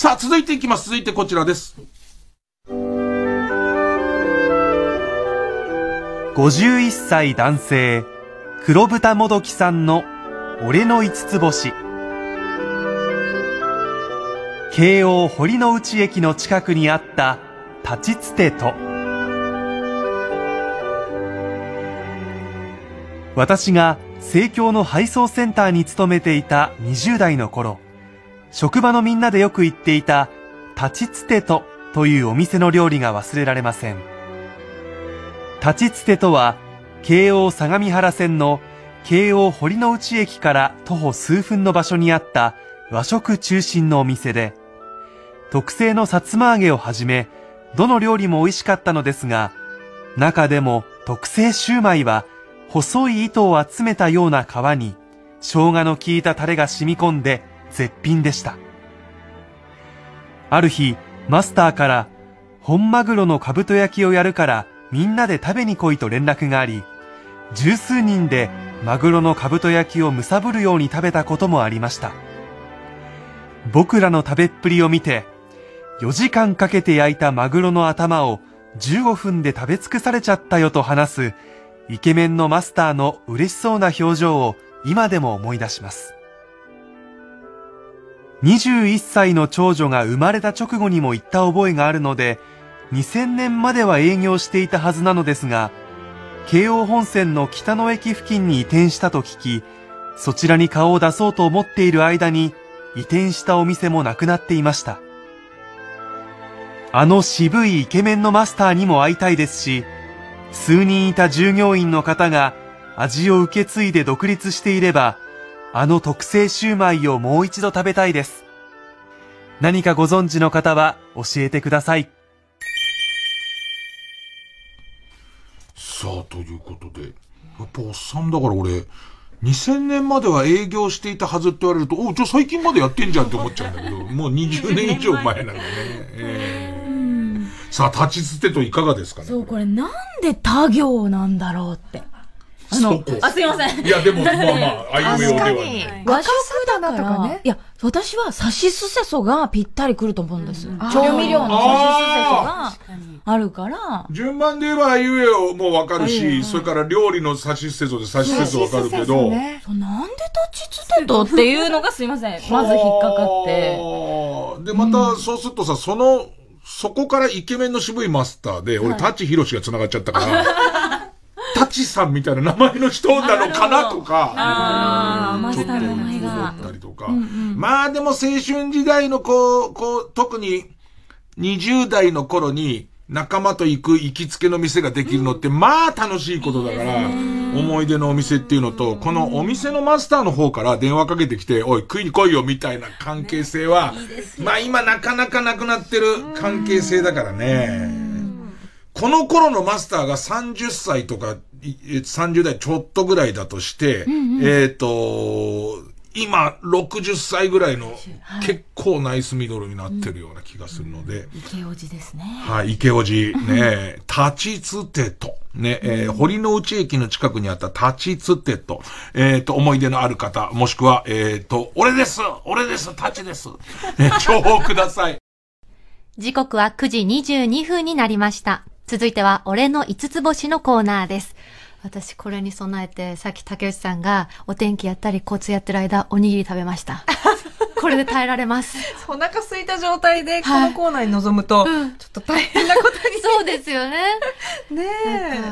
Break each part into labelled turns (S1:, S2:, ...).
S1: さあ、続いていきます。続いてこちらです。
S2: 51歳男性、黒豚もどきさんの俺の五つ星。京王堀之内駅の近くにあった立ちつてと。私が生協の配送センターに勤めていた20代の頃、職場のみんなでよく行っていた、立ちつてとというお店の料理が忘れられません。立ちつてとは、京王相模原線の京王堀之内駅から徒歩数分の場所にあった和食中心のお店で、特製のさつま揚げをはじめ、どの料理も美味しかったのですが、中でも特製シューマイは、細い糸を集めたような皮に、生姜の効いたタレが染み込んで、絶品でした。ある日、マスターから、本マグロの兜焼きをやるからみんなで食べに来いと連絡があり、十数人でマグロの兜焼きをむさぶるように食べたこともありました。僕らの食べっぷりを見て、4時間かけて焼いたマグロの頭を15分で食べ尽くされちゃったよと話す、イケメンのマスターの嬉しそうな表情を今でも思い出します。21歳の長女が生まれた直後にも行った覚えがあるので、2000年までは営業していたはずなのですが、京王本線の北野駅付近に移転したと聞き、そちらに顔を出そうと思っている間に、移転したお店もなくなっていました。あの渋いイケメンのマスターにも会いたいですし、数人いた従業員の方が味を受け継いで独立していれば、あの特製シューマイをもう一度食べたいです。何かご存知の方は教えてください。
S1: さあ、ということで。やっぱおっさんだから俺、2000年までは営業していたはずって言われると、おじゃょ、最近までやってんじゃんって思っちゃうんだけど、もう20年以上前なんだね。さあ、立ち捨てといかがですかね
S3: そう、これ
S4: なんで他行なんだろうって。
S1: あの、あ、すいません。いや、でも、まあまあ、あいうようでは、ね。和食
S4: だから、ね、いや、私は、さしすせそがぴったりくると思うんです。うん、調味料のさしすせそがあるから。順番で言
S1: えば、あいうえおもわかるし、それから料理のさしすせそでさしすせそわかるけど。
S4: ね、なんで立ちつてとっていうのがすいま
S5: せん。まず引っかかって。で、
S1: また、そうするとさ、その、そこからイケメンの渋いマスターで、俺、タッチヒロシが繋がっちゃったから。チさんみたいな名前の人なのかなとか、ちょっと思ったりとか。まあでも青春時代のこう、こう、特に20代の頃に仲間と行く行きつけの店ができるのって、まあ楽しいことだから、思い出のお店っていうのと、このお店のマスターの方から電話かけてきて、おい、食いに来いよみたいな関係性は、まあ今なかなかなくなってる関係性だからね。この頃のマスターが30歳とか30代ちょっとぐらいだとして、うんうん、えっ、ー、と、今、60歳ぐらいの、結構ナイスミドルになってるような気がするので。
S4: 池おじですね。は
S1: い、池おじ。ね 立ちつてと。ね、えー、堀之内駅の近くにあった立ちつてと、えっ、ー、と、思い出のある方、もしくは、えっ、ー、と、俺です俺です立ちです、えー、情報ください。
S4: 時刻は9時22分になりました。続いては、俺の五つ星のコーナーです。私、これに備えて、さっき竹内さんが、お天気やったり、交通やってる間、おにぎり食べました。
S5: これで耐えられます。お腹空いた状態で、このコーナーに臨むと、ちょっと大変なことに。そうですよね。ね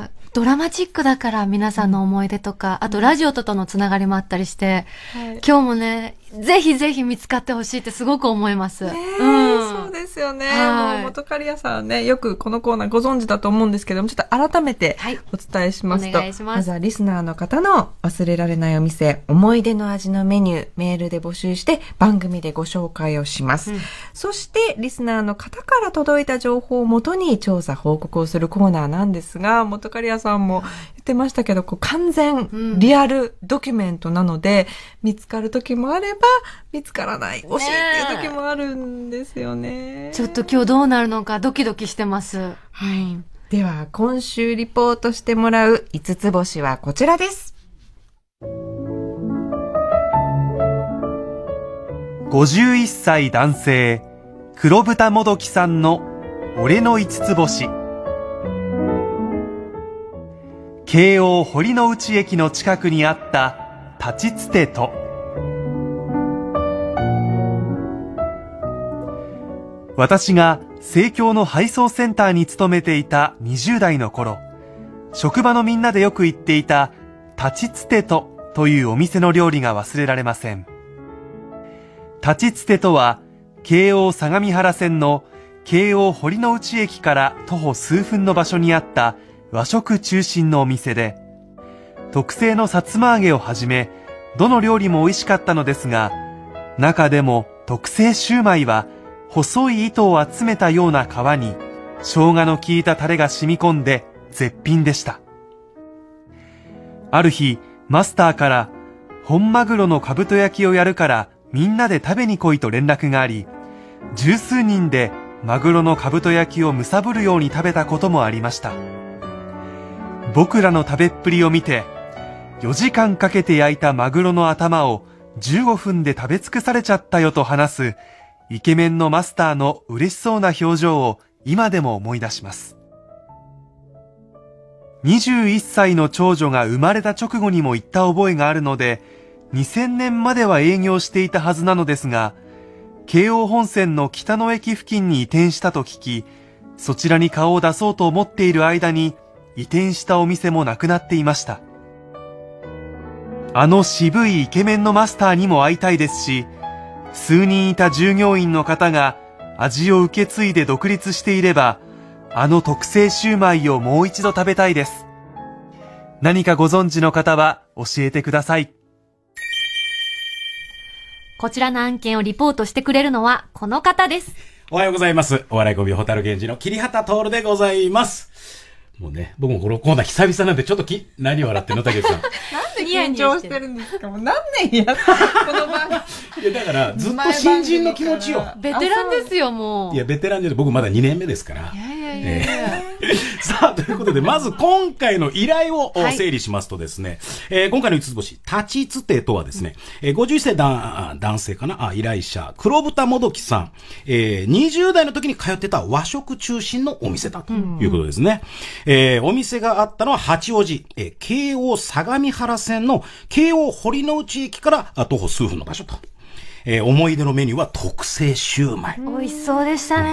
S5: え。
S4: ドラマチックだから皆さんの思い出とか、あとラジオととのつながりもあっ
S5: たりして、はい、今日もね、
S4: ぜひぜひ見つかってほしいってすごく思います。うん、
S5: そうですよね。はい、もう元カリアさんね、よくこのコーナーご存知だと思うんですけども、ちょっと改めてお伝えしますと、はい、ますまずはリスナーの方の忘れられないお店、思い出の味のメニュー、メールで募集して番組でご紹介をします。うん、そして、リスナーの方から届いた情報をもとに調査報告をするコーナーなんですが、元カリアさんも言ってましたけど、こう完全リアルドキュメントなので、見つかる時もあれば、見つからない惜しいっていう時もあるんですよね
S4: ちょっと今日どうなるのかドキドキしてますは
S5: いでは今週リポートしてもらう5つ星はこちらです
S2: 51歳男性黒豚もどきさんの俺の五つ星京王堀之内駅の近くにあった立ちつてと私が生協の配送センターに勤めていた20代の頃、職場のみんなでよく行っていた、立ちつてとというお店の料理が忘れられません。立ちつてとは、京王相模原線の京王堀之内駅から徒歩数分の場所にあった和食中心のお店で、特製のさつま揚げをはじめ、どの料理も美味しかったのですが、中でも特製シューマイは細い糸を集めたような皮に、生姜の効いたタレが染み込んで絶品でした。ある日、マスターから、本マグロの兜焼きをやるからみんなで食べに来いと連絡があり、十数人でマグロの兜焼きをむさぶるように食べたこともありました。僕らの食べっぷりを見て、4時間かけて焼いたマグロの頭を15分で食べ尽くされちゃったよと話すイケメンのマスターの嬉しそうな表情を今でも思い出します。21歳の長女が生まれた直後にも行った覚えがあるので、2000年までは営業していたはずなのですが、京王本線の北野駅付近に移転したと聞き、そちらに顔を出そうと思っている間に、移転したお店もなくなっていました。あの渋いイケメンのマスターにも会いたいですし、数人いた従業員の方が味を受け継いで独立していれば、あの特製シューマイをもう一度食べたいです。何かご存知の方は教えてください。
S4: こちらの案件をリポートしてくれるのはこの方です。
S6: おはようございます。お笑いコンビ、ホタルゲンジの桐畑徹でございます。もうね、僕もこのコーナー久々なんで、ちょっとき、何笑ってんの、たけさん。なん
S4: で緊張してるんですかもう何年やって、この
S6: 番組。いや、だから、ずっ
S4: と新人の気持ちよ。ベテランですよ、もう。いや、
S6: ベテランで、僕まだ2年目ですから。
S4: いやいや
S6: さあ、ということで、まず今回の依頼を整理しますとですね、はい、えー、今回の五つ星、立ちつてとはですね、うん、えー、51歳男男性かなあ、依頼者、黒豚もどきさん、えー、20代の時に通ってた和食中心のお店だということですね。うん、えー、お店があったのは八王子、えー、京王相模原線の京王堀之内駅から徒歩数分の場所と。えー、思い出のメニューは特製シューマイ。
S4: 美味しそうでしたね。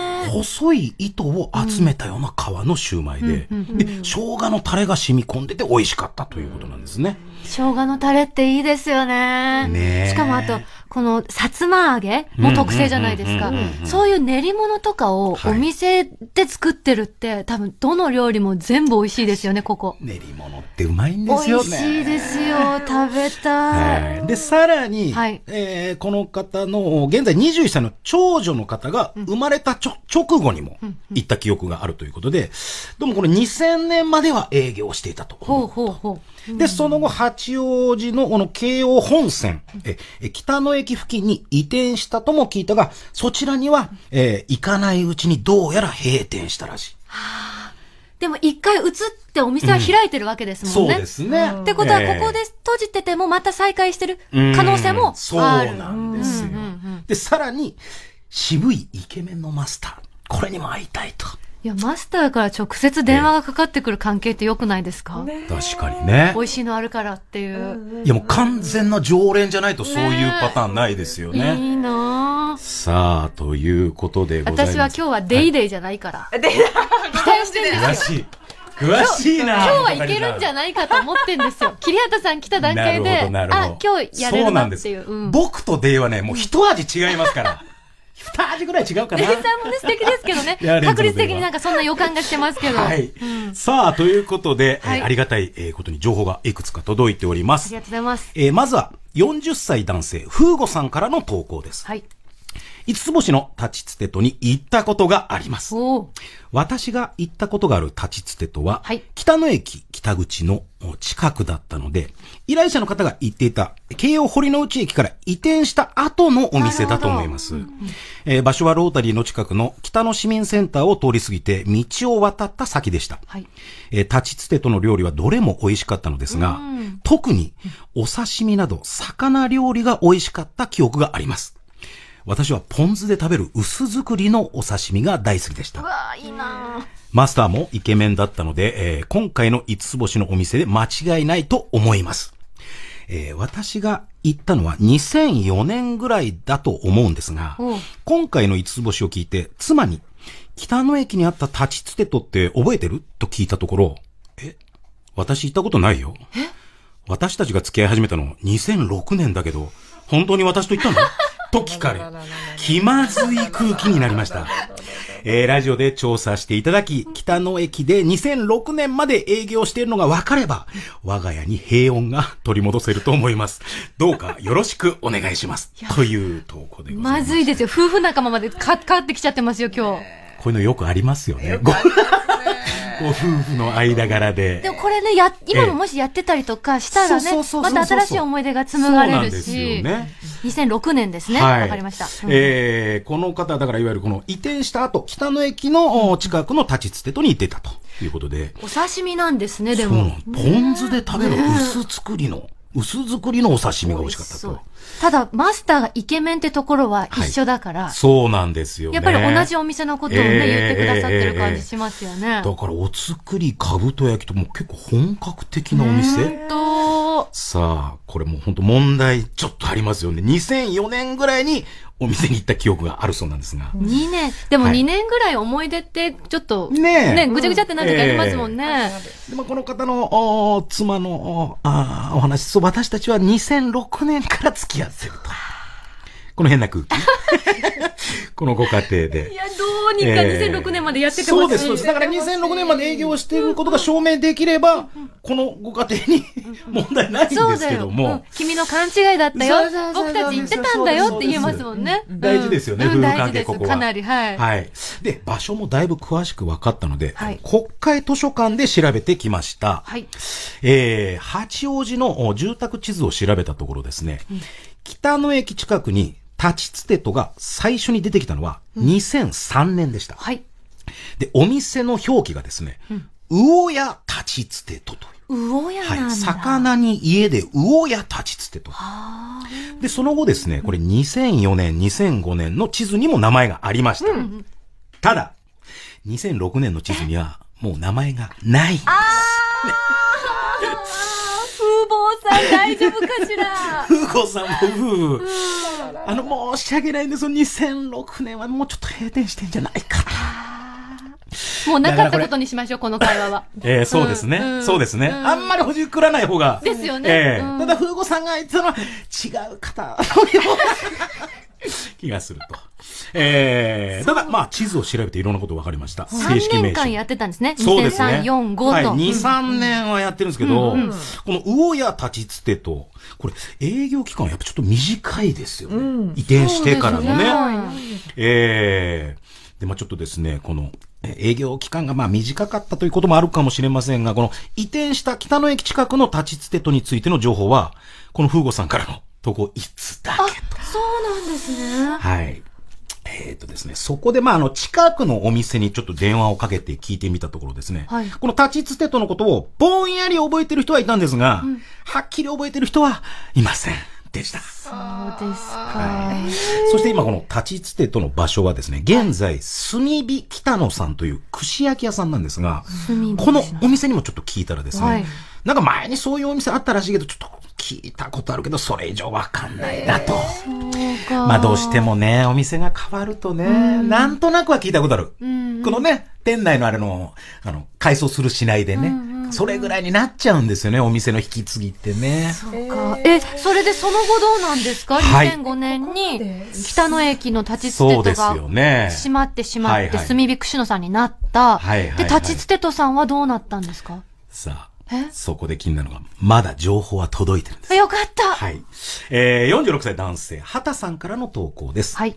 S4: うん細い糸を集め
S6: たような皮のシューマイで,、で生姜のタレが染み込んでて美味しかったということなんですね。
S4: 生姜のタレっていいですよね。ねしかもあと、このさつま揚げも特製じゃないですか。そういう練り物とかをお店で作ってるって、はい、多分どの料理も全部美味しいですよね、ここ。練り物ってうまいんですよね。美味しいですよ。食べた
S6: い。で、さらに、はい、えー、この方の、現在21歳の長女の方が生まれたうん、直後にも行った記憶があるということで、どうもこの2000年までは営業していたと。ほうほうほう。で、その後、八王子のこの京王本線、え北の駅付近に移転したとも聞いたが、そちらには、えー、行かないうちにどうやら閉店したらしい。は
S4: あ、でも一回移ってお店は開いてるわけですもんね。うん、そうですね。ってことは、ここで閉じててもまた再開してる可能性もある。うそうなんですよ。
S6: で、さらに、渋いイケメンのマスター。
S4: これにも会いたいと。いや、マスターから直接電話がかかってくる関係ってよくないですか、ね、
S3: 確かにね。美
S4: 味しいのあるからっていう。
S3: いや、もう完
S6: 全な常連じゃないとそういうパターンないですよね。ね
S4: いいな
S6: さあ、ということでございます。私は
S4: 今日はデイデイじゃないから。デイ期待してるん
S6: でい。詳しいな今日はいけるんじゃ
S4: ないかと思ってんですよ。桐畑さん来た段階で、あ、今日やれるなっていう。そうなんです、うん、僕
S6: とデイはね、もう一味違いますから。
S4: 二味ぐらい違うかな。レーもね、素敵ですけどね。確率的になんかそんな予感がしてますけど。はい。うん、
S6: さあ、ということで、はい、えー、ありがたい、ことに情報がいくつか届いております。ありがとうございます。えー、まずは、40歳男性、風ーさんからの投稿です。はい。五つ星の立ちつてとに行ったことがあります。私が行ったことがある立ちつてとは、はい、北の駅北口の近くだったので、依頼者の方が言っていた、京王堀之内駅から移転した後のお店だと思います、うんうん、えー、場所はロータリーの近くの北の市民センターを通り過ぎて、道を渡った先でした。はい、えー、立ちつてとの料理はどれも美味しかったのですが、うん、特にお刺身など魚料理が美味しかった記憶があります。私はポン酢で食べる薄作りのお刺身が大好きでした。う
S4: わいいな
S6: マスターもイケメンだったので、えー、今回の5つ星のお店で間違いないと思います。えー、私が行ったのは2004年ぐらいだと思うんですが、今回の5つ星を聞いて、妻に、北の駅にあった立ちつてとって覚えてると聞いたところ、え、私行ったことないよ。私たちが付き合い始めたの2006年だけど、本当に私と行ったのと聞かれ、気まずい空気になりました。えー、ラジオで調査していただき、北野駅で2006年まで営業しているのが分かれば、我が家に平穏が取り戻せると思います。どうかよろしくお願いします。という投
S4: 稿でございます。まずいですよ。夫婦仲間までか、かってきちゃってますよ、今日。
S6: こういうのよくありますよね。ご夫婦の間柄で。で
S4: もこれね、や、今ももしやってたりとかしたらね、また新しい思い出が紡がれるし。ね、2006年ですね。わ、はい、かりました。うん、
S6: えー、この方、だからいわゆるこの移転した後、北の駅の近くの立ちつてとに行ってたということで。
S4: お刺身なんですね、でも。そうポン酢で食べる薄
S6: 造りの。薄造りのお刺身が美味しかった
S4: と。ただ、マスターがイケメンってところは一緒だから。はい、
S6: そうなんですよ、ね、やっぱり同じお店のことをね、えー、言ってくださってる感じし
S4: ますよね。えー、
S6: だから、お造りかぶと焼きとも結構本格的なお店。
S4: 本当。
S6: さあ、これもう本当問題ちょっとありますよね。2004年ぐらいにお店に行った記憶があるそうなんですが。
S4: 2年、でも2年ぐらい思い出って、ちょっと、ねねぐちゃぐちゃってなる時ありますもん
S6: ね。でもこの方
S4: のお
S6: 妻のおあお話、私たちは2006年から付き合ってると。この変な空気。このご家庭で。いや、どうにか2006年までやっててほしい、えー、そうです、そうです。だから2006年まで営業してることが証明できれば、このご家庭に 問題ないんですけども。うん、
S4: 君の勘違いだったよ。僕たち言ってたんだよって言えますもんね。大事ですよね、夫婦関係ここは。かなり、はい。は
S6: い。で、場所もだいぶ詳しく分かったので、はい、国
S4: 会図書館
S6: で調べてきました。はい。えー、八王子の住宅地図を調べたところですね、うん、北野駅近くに立ちつてとが最初に出てきたのは2003年でした。うん、はい。で、お店の表記がですね、魚屋立ちつてとと
S4: 魚屋はい、
S6: 魚に家で魚屋立ちつてと。で、その後ですね、これ2004年、2005年の地図にも名前がありました。うん、ただ、2006年の地図にはもう名前がないんです。
S5: さん大丈夫かしら
S6: さんも夫婦あの申し訳ないんですよ2006年はもうちょっ
S4: と閉店してんじゃないかもうなかったことにしましょう、この会話は。
S6: えー、そうですね。うん、そうですね、うん、あんまりほじくらない方が。で
S4: すよね。えーうん、ただ、風子さんが言ってたのは、違う方。
S6: 気がすると。えー、ただ、まあ、地図を調べていろんなこと分かりました。正式名称。3年間
S4: やってたんですね。そうですね。4、5と。はい、2、3年
S6: はやってるんですけど、うんうん、この魚屋立ちつてと、これ、営業期間はやっぱちょっと短いですよね。うん、移転してからのね。ねえー、で、まあちょっとですね、この、営業期間がまあ短かったということもあるかもしれませんが、この移転した北の駅近くの立ちつてとについての情報は、この風悟さんからのとこいつ
S4: だけと。そうなんですね。は
S6: い。えっ、とですね、そこで、まあ、あの、近くのお店にちょっと電話をかけて聞いてみたところですね、はい、この立ちつてとのことをぼんやり覚えてる人はいたんですが、うん、はっきり覚えてる人はいません。でした。
S4: そうですか、はい、
S6: そして今この立ちつてとの場所はですね、現在、炭火北野さんという串焼き屋さんなんですが、このお店にもちょっと聞いたらですね、はいなんか前にそういうお店あったらしいけど、ちょっと聞いたことあるけど、それ以上わかんない
S3: なと。ま
S6: あどうしてもね、お店が変わるとね、うん、なんとなくは聞いたことある。うんうん、このね、店内のあれの、あの、改装するしないでね、うんうん、それぐらいになっちゃうんですよね、お店の引き継ぎってね。そ
S4: うか。え、それでその後どうなんですか、はい、?2005 年に、北野駅の立ち捨てとが閉まってしまって、炭火串野さんになった。はいはいはい、で、立ち捨てとさんはどうなったんですか
S6: さあ。そこで気になるのが、まだ情報は届いてる
S4: んです。よかったはい。
S6: えー、46歳男性、畑さんからの投稿です。はい。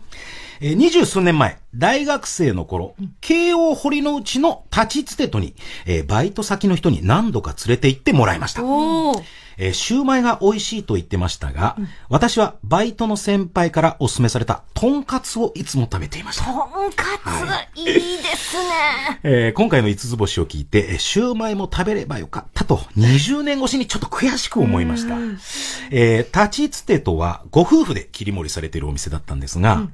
S6: えー、二十数年前、大学生の頃、慶応堀の内の立ちつてとに、えー、バイト先の人に何度か連れて行ってもらいました。おー。えー、シューマイが美味しいと言ってましたが、うん、私はバイトの先輩からお勧めされた、とんかつをいつも食べていま
S4: した。とんかつ、はい、いいですね。
S6: えー、今回の五つ星を聞いて、シューマイも食べればよかったと、20年越しにちょっと悔しく思いました。えー、立ちつてとは、ご夫婦で切り盛りされているお店だったんですが、うんうん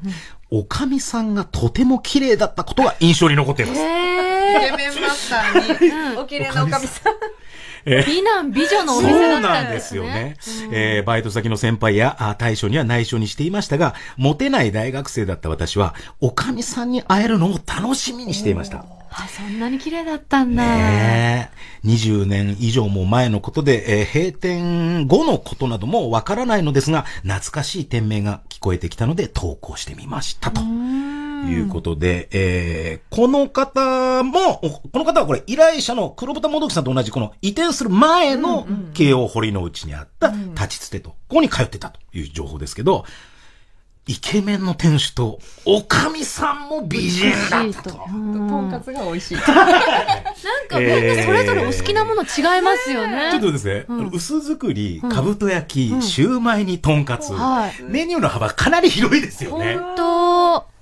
S6: おかみさんがとても綺麗だったことが印象に残っています。
S4: えイケメンマスターに、お綺麗なおかみさん。美男美女のお店だったんですよ
S6: ね。うん、えー、バイト先の先輩や大将には内緒にしていましたが、モテない大学生だった私は、おか
S4: みさんに会
S6: えるのを楽しみにしていました。
S4: あ、そんなに綺麗だったんだ。
S6: ね20年以上も前のことで、えー、閉店後のことなどもわからないのですが、懐かしい店名が聞こえてきたので投稿してみましたと。いうことで、えー、この方も、この方はこれ依頼者の黒豚もどきさんと同じこの移転する前の慶応堀の内にあった立ちつてと、ここに通ってたという情報ですけど、イケメンの店主と、おかみさ
S4: んも美人だったと。とんかつが美味しい。なん
S6: かみんなそれぞれお好き
S4: なもの違いますよね。ちょっと
S6: ですね、薄作り、かぶと焼き、シューマイにとんかつ。メニューの幅かなり広いですよね。
S4: 本当。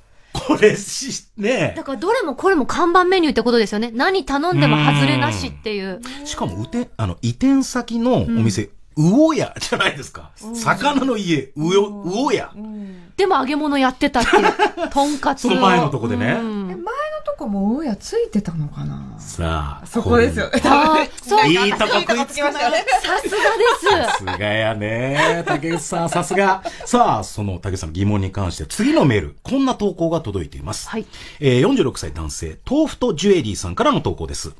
S4: 嬉れ
S6: し、ねだ
S4: からどれもこれも看板メニューってことですよね。何頼んでも外れなしっていう。しかも、うて、
S6: あの、移転先のお店、魚屋じゃないですか。魚の家、魚屋。
S4: でも揚げ物やってたっていう。とんかつ。その前のとこでね。前の
S5: とこも大家ついてたのか
S6: なさあ、そこですよ
S3: あそういいとこ食いつきましたよね。さすがでさ
S6: す。がやね。竹内さん、さすが。さあ、その竹内さんの疑問に関して、次のメール、こんな投稿が届いています。はいえ46歳男性、豆腐とジュエリーさんからの投稿です。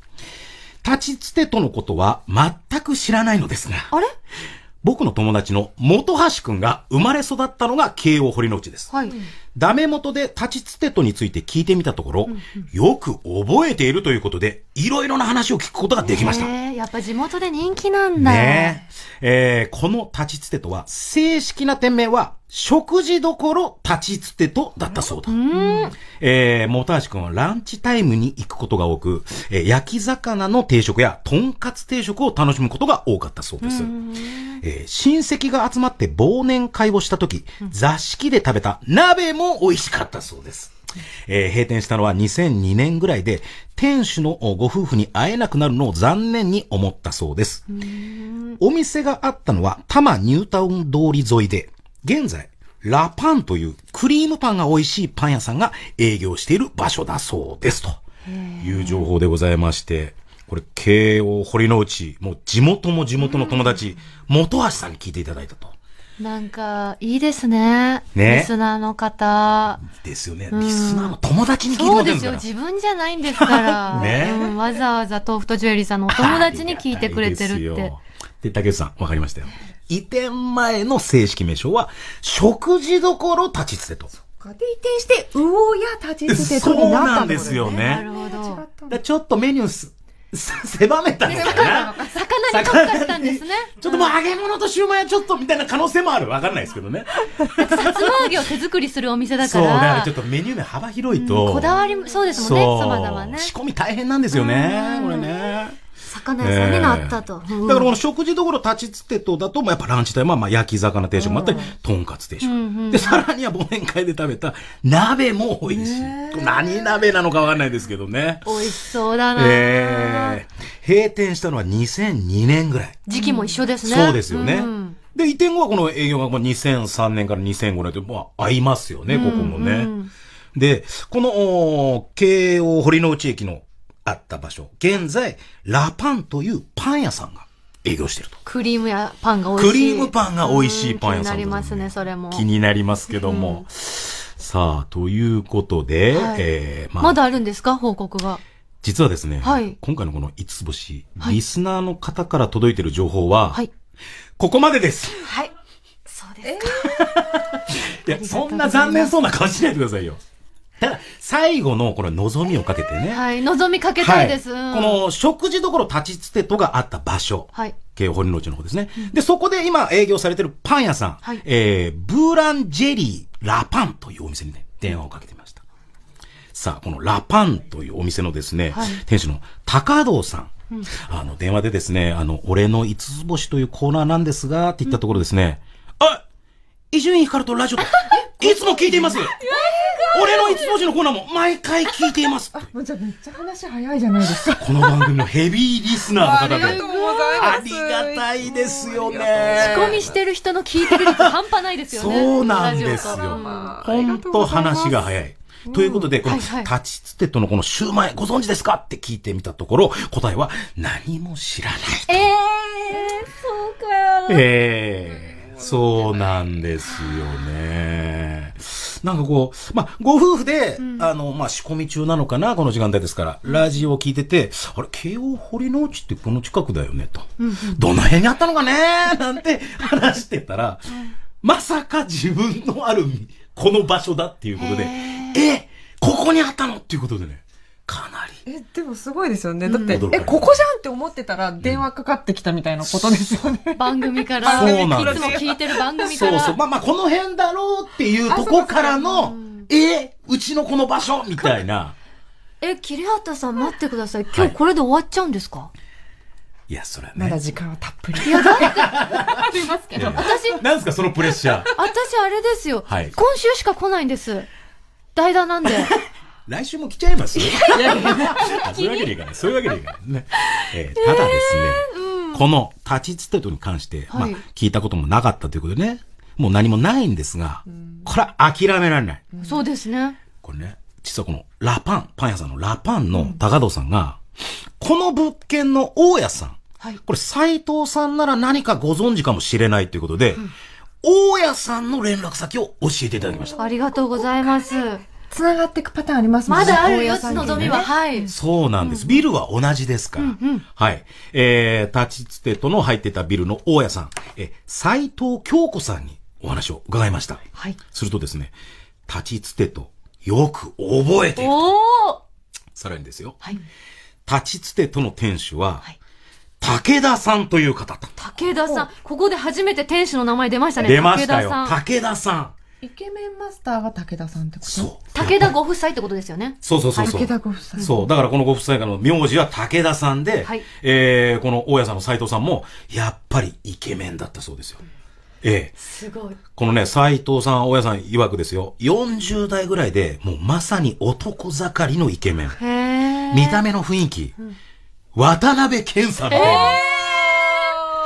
S6: 立ちつてとのことは全く知らないのですが、あれ僕の友達の本橋くんが生まれ育ったのが慶応堀之内です。はい、ダメ元で立ちつてとについて聞いてみたところ、うんうん、よく覚えているということで、いろいろな話を聞くことができました。
S4: やっぱ地元で人気なんだ。ね
S6: え。えー、この立ちつてとは、正式な店名は、食事どころ立ちつてとだったそうだ。うん、えー、しく君はランチタイムに行くことが多く、えー、焼き魚の定食やとんかつ定食を楽しむことが多かったそうです。えー、親戚が集まって忘年会をした時、座敷で食べた鍋も美味しかったそうです。えー、閉店したのは2002年ぐらいで、店主のご夫婦に会えなくなるのを残念に思ったそうです。お店があったのは多摩ニュータウン通り沿いで、現在、ラパンというクリームパンが美味しいパン屋さんが営業している場所だそうです。という情報でございまして、これ、慶応堀之内、もう地元も地元の友達、元橋さんに聞いていただいたと。
S4: なんか、いいですね。ね。リスナーの方。ですよね。リスナーの友達に聞いててるそうですよ。自分じゃないんですから。ね、うん、わざわざ豆腐とジュエリーさんのお友達に聞いてくれてるって。
S6: で、竹内さん、わかりましたよ。
S4: 移転前の
S6: 正式名称は、食事どころ立ちつてと。で、
S4: 移転して、魚や
S3: 立
S6: ちつてとになったんですよね。なるほど。ちょっとメニュー狭めたのかな
S4: 魚に
S6: 特化したんですね。ちょっともう揚げ物とシューマイはちょっとみたいな可能性もある。わかんないですけどね。
S4: さつま揚げを手作りするお店だから。そう、だからちょ
S6: っとメニュー名幅広いと。こだわ
S4: り、そうですもんね、そばざはね。仕
S6: 込み大変なんですよね、
S4: これね。魚屋さんになったと。えーうん、だからこの
S6: 食事どころ立ちつてとだと、やっぱランチタイムはまあ焼き魚定食もあったり、とんかつ定食。うんうん、で、さらには忘年会で食べた鍋も美味しい。えー、何鍋なのかわかんないですけどね。
S4: 美味しそうだな、え
S6: ー、閉店したのは2002年ぐらい。
S4: 時期も一緒ですね。そうですよね。うん
S6: で、移転後はこの営業が2003年から2005年と、まあ、合いますよね、ここもね。うんうん、で、この、京王堀之内駅のあった場所、現在、ラパンというパン屋さんが営業してると。
S4: クリームやパンが美味しい。クリームパンが美味しいパン屋さん、ね、気になりますね、それも。気
S6: になりますけども。うん、さあ、ということで、はい、えー、まあ、ま
S4: だあるんですか報告が。
S6: 実はですね、はい、今回のこの5つ星、はい、リスナーの方から届いてる情報は、はい、ここまでです。はい。そ
S4: うですか。
S6: いや、そんな残念そうな顔しないでくださいよ。最後のこれ望みをかけてね。は
S4: い、望みかけたいです。はい、こ
S6: の食事どころ立ちつてとがあった場所。はい。京王堀之内の方ですね、うん、で、そこで今営業されてるパン屋さん。はい。えー、ブーランジェリーラパンというお店にね、電話をかけてみました。さあ、このラパンというお店のですね、はい、店主の高堂さん。うん、あの、電話でですね、あの、俺の五つ星というコーナーなんですが、って言ったところですね、うん、あ伊集院光とラジオと、いつも聞いています。俺のいつじのコーナーも毎回聞いています。あ、じゃめっちゃ話早いじゃないですか。この番組のヘビーリスナーの方で。ありがとうご
S4: ざいます。ありがたいですよね。仕込みしてる人の聞いてる率半端ないですよね。そうなんですよ。本当話が早い。ということで、こ
S6: の、タッチてテッドのこのシューマイご存知ですかって聞いてみたところ、答えは何も知らない。ええそうか。ええそうなんですよね。なんかこう、まあ、ご夫婦で、うん、あの、まあ、仕込み中なのかな、この時間帯ですから、ラジオを聞いてて、あれ、慶応堀之内ってこの近くだよね、と。うんうん、どの辺にあったのかねなんて話してたら、まさか自分のある、この場所だっていうことで、
S3: え
S6: ここにあったのっていうことでね、
S3: かなりえ
S5: でもすごいですよねだって、うん、えここじゃんって思ってたら電話かかってきたみたいなことですよね、うん、番組か
S6: らそうなんいつも聞いてる番組からそうそうまあまあこの辺
S4: だろうっていうとこからの、
S6: えうちのこの場所みたいな
S4: え桐畑さん待ってください今日これで終わっちゃうんですか、はい
S6: いや、それはね。まだ時間はたっぷり。いや、だって、
S4: ありますけど。私。
S6: なんですか、そのプレッシャー。私、
S4: あれですよ。はい。今週しか来ないんです。代打なんで。来週も来ちゃいます
S6: そういうわけでいいかない。そういうわけでいいかないね。えー、ただですね、えーうん、この立ちつてとに関して、はい、まあ、聞いたこともなかったということでね、もう何もないんですが、これは諦められない。
S4: そうですね。これ
S6: ね、実はこのラパン、パン屋さんのラパンの高藤さんが、
S4: うん、この物件の大家さん、はい、
S6: これ斎藤さんなら何かご存知かもしれないということで、大家さんの連絡先を教えていただきました。
S4: ありがとうございます。つながっていくパターンありますもんね。まだあるよ、つのぞみは、はい。
S6: そうなんです。ビルは同じですから。うんうん、はい。えー、立ちつてとの入ってたビルの大家さん、え、斎藤京子さんにお話を伺いました。はい。するとですね、立ちつてとよく覚えて
S4: いると。
S6: さらにですよ。はい。立ちつてとの店主は、はい武田さんという方
S4: 武田さん。ここで初めて店主の名前出ましたね。出ましたよ。武田さん。イケメンマスターが武田さんってことそう武田ご夫妻ってことですよね。そうそうそうそう。武田ご夫妻。そ
S6: う。だからこのご夫妻の名字は武田さんで、はい、えー、この大家さんの斎藤さんも、やっぱりイケメンだったそうですよ。ええ。すごい。このね、斎藤さん、大家さん曰くですよ。40代ぐらいで、もうまさに男盛りのイケメン。
S4: へ見
S6: た目の雰囲気、うん、渡辺謙さんみたいな。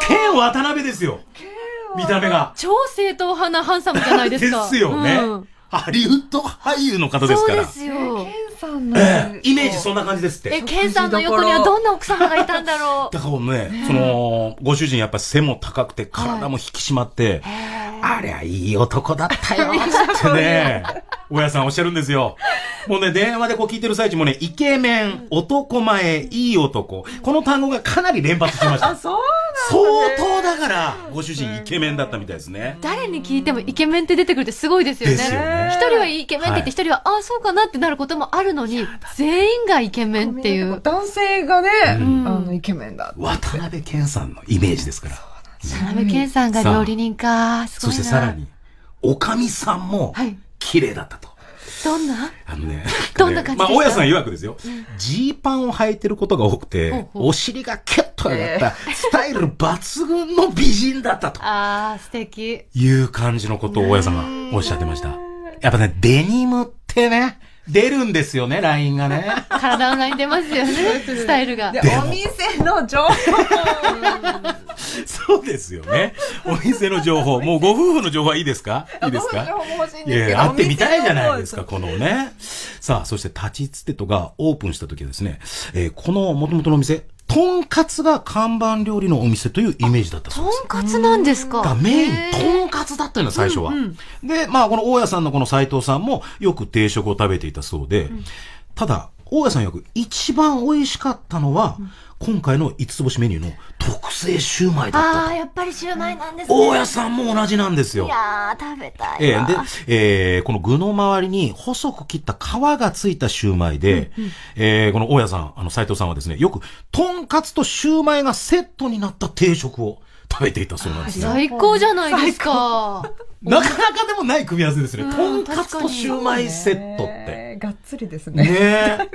S6: 健渡辺ですよ。剣見た目が。
S4: 超正統派なハンサムじゃないですか。ですよね。
S6: ハリウッド俳優の方ですから。そうで
S4: すよ。さんの、えー、イメージそ
S6: んな感じですって。え、
S4: ケンさんの横にはどんな奥様がいたんだろ
S6: う。だからね、その、ご主人やっぱ背も高くて体も引き締まって、
S4: は
S6: い、ありゃいい男だったよ、ってね、親さんおっしゃるんですよ。もうね、電話でこう聞いてる最中もね、イケメン、男前、いい男。この単語がかなり連発しました。あ、
S4: そうなんだ、ね、相当だから、
S6: ご主人イケメンだったみたいですね。
S4: 誰に聞いてもイケメンって出てくるってすごいですよね。ですよね。一人はイケメンって言って、一人は、あ、そうかなってなることもあるるのに、全員がイケメンっていう。男性がね、うん、あの、イケメンだ。渡
S6: 辺謙さんのイメージですから。
S4: 渡辺謙さんが料理人か。すごいそしてさらに、
S6: おかみさんも、綺麗だったと。はい
S4: どんなあのね、どんな感じまあ、大家さん曰くで
S6: すよ。ジ、ー、パンを履いてることが多くて、お尻がキュッと上がった、スタイル抜群の美人だったと。あ
S4: あ、素敵。
S6: いう感じのことを大家さんがおっしゃってました。やっぱね、デニムってね、出るんですよね、ラインがね。
S5: 体が出ますよね、スタイルが。お店の情報。
S6: そうですよね。お店の情報。もうご夫婦の情報はいいですかいいですか
S5: いや、会ってみ
S6: たいじゃないですか、このね。さあ、そして立ちつてとかオープンした時はですね、えー、この元々のお店、とんかつが看板料理のお店というイメージだった
S4: そうです。とんかつなんですかだメイン、とんかつだ
S6: ったの最初は、うんうん。で、まあ、この大家さんのこの斎藤さんもよく定食を食べていたそうで、うん、ただ、大家さんよく一番美味しかったのは、今回の五つ星メニューの特製シューマイだったああ
S4: やっぱりシューマイなんですね大家さんも同じなんですよいやー食べた
S6: いえー、で、えー、この具の周りに細く切った皮がついたシューマイで、うんうん、えー、この大家さんあの斎藤さんはですねよくとんかつとシューマイがセットになった定食を食べていたそうなんですね。最高じゃないです
S4: か。
S6: なかなかでもない組み合わせですね。とんかつとシューマイセットって。がっつり
S5: ですね。ね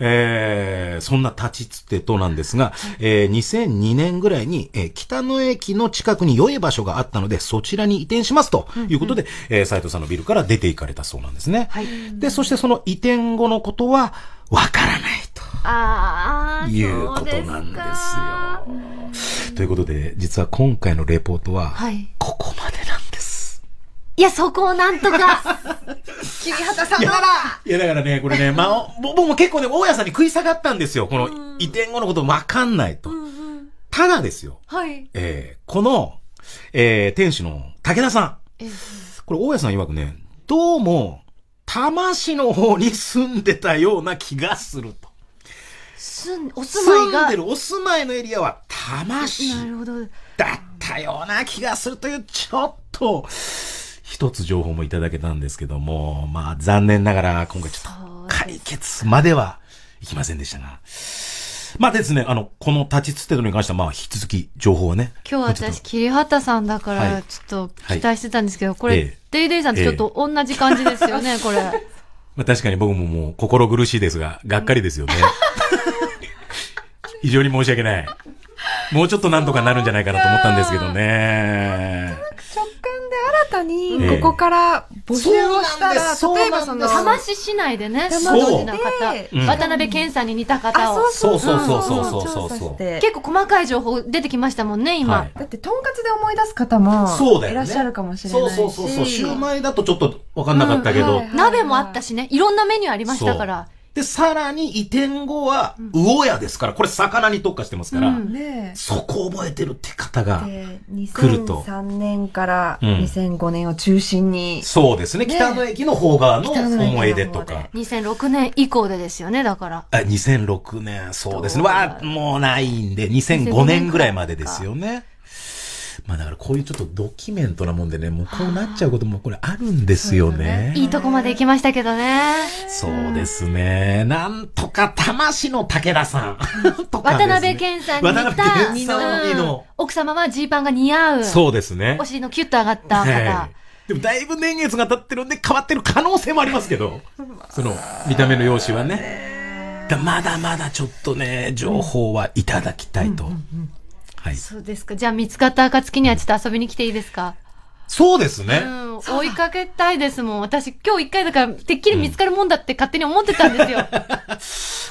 S6: えー、そんな立ちつてとなんですが、えー、2002年ぐらいに、えー、北野駅の近くに良い場所があったので、そちらに移転しますということで、うんうん、えー、斉藤さんのビルから出て行かれたそうなんですね。はい、で、そしてその移転後のことは、わからない。あいうことなんですよ。ということで実は今回のレポートは、は
S4: い、ここまでなんです。いや、そこをなんとか、桐 畑さんなら
S6: い。いや、だからね、これね、まあ、僕も結構ね、大家さんに食い下がったんですよ。この移転後のことわかんないと。うんうん、ただですよ。はい。えー、この、えー、店主の武田さん。えこれ、大家さん曰くね、どうも、多摩市の方に住んでたような気がすると。住んお住まいが住んでるお住まいのエリアは多摩市だったような気がするというちょっと一つ情報もいただけたんですけどもまあ残念ながら今回ちょっと解決まではいきませんでしたが。まあですね、あの、この立ちつってのに関しては、まあ、引き続き情報はね。
S4: 今日私、桐畑さんだから、ちょっと期待してたんですけど、はいこれ、ええ、デイデイさんとちょっと同じ感じですよね、え、これ。
S6: まあ確かに僕ももう心苦しいですが、がっかりですよね。非常に申し訳ない。もうちょっとなんとかなるんじゃないかなと思ったんですけどね。直
S5: 感で新たにここから募集をしたら、えー、例えばその、多摩市市内でね、ご存知の
S4: 方、うん、渡辺謙さんに似た方を。
S5: そうそうそうそうそうそう。
S4: 結構細かい情報出てきましたもんね、今。はい、だって、とんかつで思い出す方も、いらっしゃるかもしれないし。そう、そうそうそう。シューマイだとち
S6: ょっとわかんなかったけど、うんはいはい。
S4: 鍋もあったしね、いろんなメニューありましたか
S5: ら。で、さらに移転後は、
S6: 魚屋ですから、これ魚に特化してますから、そこ
S5: を覚えてるって方が来ると。2003年から2005年を中心に。そうですね。北の駅の方側の思
S6: い出とか。
S5: 2006年
S4: 以降でですよね、だから。
S6: 2006年、そうですね。わ、もうないんで、2005年ぐらいまでですよね。まあだからこういうちょっとドキュメントなもんでね、もうこうなっちゃうこともこれあるんですよね。ねいい
S4: とこまで行きましたけどね。
S6: そうですね。なんとか魂の武田さん
S4: とか、ね、渡辺謙さんに似た。渡辺健さんの、うん、奥様はジーパンが似合う。そうですね。お尻のキュッと上がった方。はい
S6: でもだいぶ年月が経ってるんで変わってる可能性もありますけど、その見た目の容姿はね。だまだまだちょっとね、情報はいただきたいとはい。
S4: そうですか。じゃあ見つかった暁にはちょっと遊びに来ていいですか、
S6: そうですね、う
S4: ん。追いかけたいですもん。私今日一回だから、てっきり見つかるもんだって勝手に思ってたんですよ。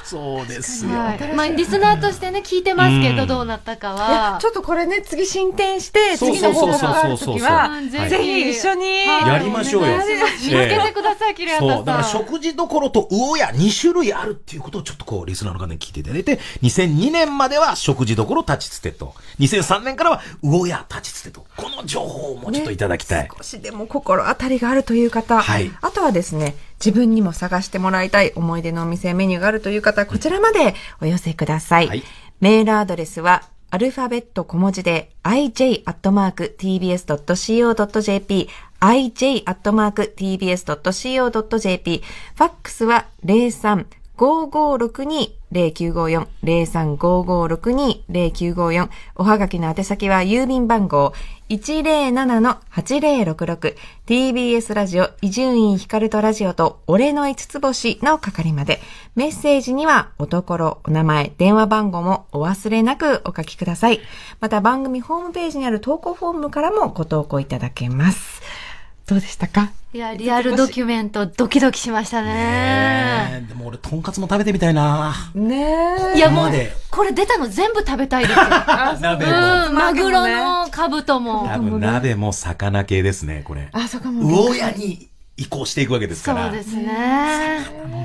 S6: そうですよ、はい、
S5: まあリスナーとしてね聞いてますけど、どうなったかはちょっとこれね次進展して次の方法があるきはぜひ一緒に、
S4: やりましょう
S6: よ見つけてく
S4: ださい桐畑さんだから食
S6: 事どころと魚屋2種類あるっていうことをちょっとこうリスナーの方に聞いていただいて2002年までは食事どころ立ちつてと2003年からは魚屋立ちつてとこの情報をもうちょっといただきたい、ね、少
S5: しでも心当たりがあるという方、はい、あとはですね自分にも探してもらいたい思い出のお店メニューがあるという方、こちらまでお寄せください。はい、メールアドレスは、アルファベット小文字で ij.tbs.co.jp ij.tbs.co.jp ファックスは03 0562-0954、035562-0954、おはがきの宛先は郵便番号 107-8066TBS ラジオ伊集院光とラジオと俺の五つ星の係までメッセージにはおところ、お名前、電話番号もお忘れなくお書きくださいまた番組ホームページにある投稿フォームからもご投稿いただけますど
S4: うでしたかいや、リアルドキュメント、ドキドキしましたね。ね
S6: でも俺、とんかつも食べてみたいな。
S4: ねえ。いや、もう、これ出たの全部食べたいですよ。
S3: 鍋も。マグロの
S4: 兜も。多分、鍋
S6: も魚系ですね、これ。
S5: あ、そうかも。魚屋に
S6: 移行していくわけですから。そうで
S5: すね。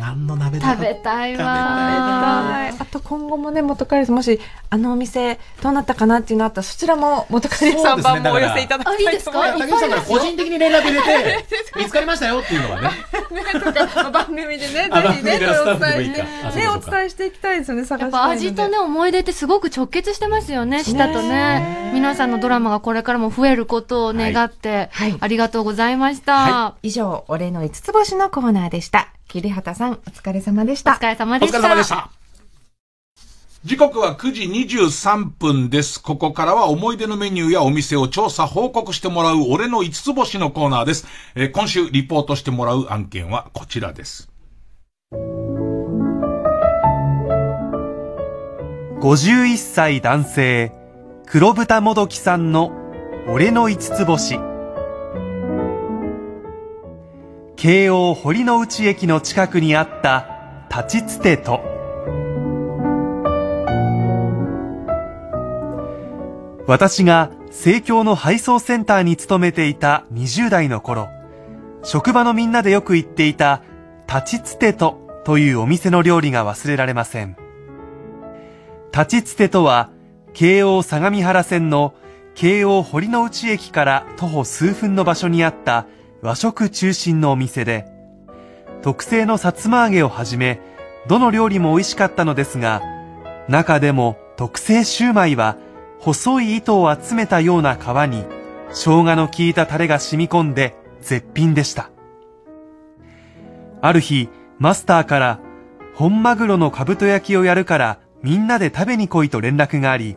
S5: 何の鍋食べたいわ。あと今後もね、元カレさん、もし、あのお店、どうなったかなっていうのあったら、そちらも元カレさん番をお寄せいた
S4: だきたいいいですか竹内さんから個人的に連
S2: 絡入れて、見つかりましたよっていうのはね。
S4: 番組でね、ぜひね、お伝えして、ね、お伝えしていきたいですよね、探して。やっぱ味とね、思い出ってすごく直結してますよね、舌
S5: とね。
S4: 皆さんのドラマがこれからも増えることを願って、ありが
S5: とうございました。以上、上、俺の五つ星のコーナーでした。桐畑さん、お疲れ様でした。お疲れ様でした。お疲れ様でした。
S1: 時刻は9時23分です。ここからは思い出のメニューやお店を調査報告してもらう俺の五つ星のコーナーです。えー、今週リポートしてもらう案件はこちらです。
S2: 51歳男性、黒豚もどきさんの俺の五つ星。京王堀之内駅の近くにあった立ちつてと私が生協の配送センターに勤めていた20代の頃職場のみんなでよく行っていた立ちつてとというお店の料理が忘れられません立ちつてとは京王相模原線の京王堀之内駅から徒歩数分の場所にあった和食中心のお店で、特製のさつま揚げをはじめ、どの料理も美味しかったのですが、中でも特製シューマイは、細い糸を集めたような皮に、生姜の効いたタレが染み込んで絶品でした。ある日、マスターから、本マグロの兜焼きをやるからみんなで食べに来いと連絡があり、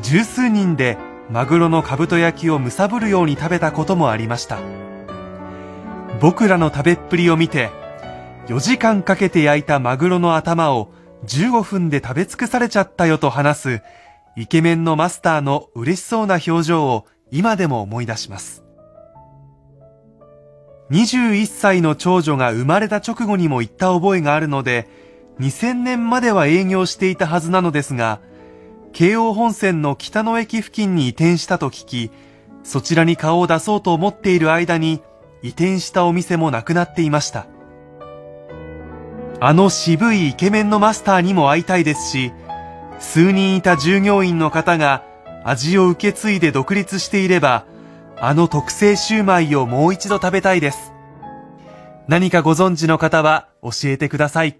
S2: 十数人でマグロの兜焼きをむさぶるように食べたこともありました。僕らの食べっぷりを見て、4時間かけて焼いたマグロの頭を15分で食べ尽くされちゃったよと話す、イケメンのマスターの嬉しそうな表情を今でも思い出します。21歳の長女が生まれた直後にも行った覚えがあるので、2000年までは営業していたはずなのですが、京王本線の北野駅付近に移転したと聞き、そちらに顔を出そうと思っている間に、移転したお店もなくなっていました。あの渋いイケメンのマスターにも会いたいですし、数人いた従業員の方が味を受け継いで独立していれば、あの特製シューマイをもう一度食べたいです。何かご存知の方は教えてください。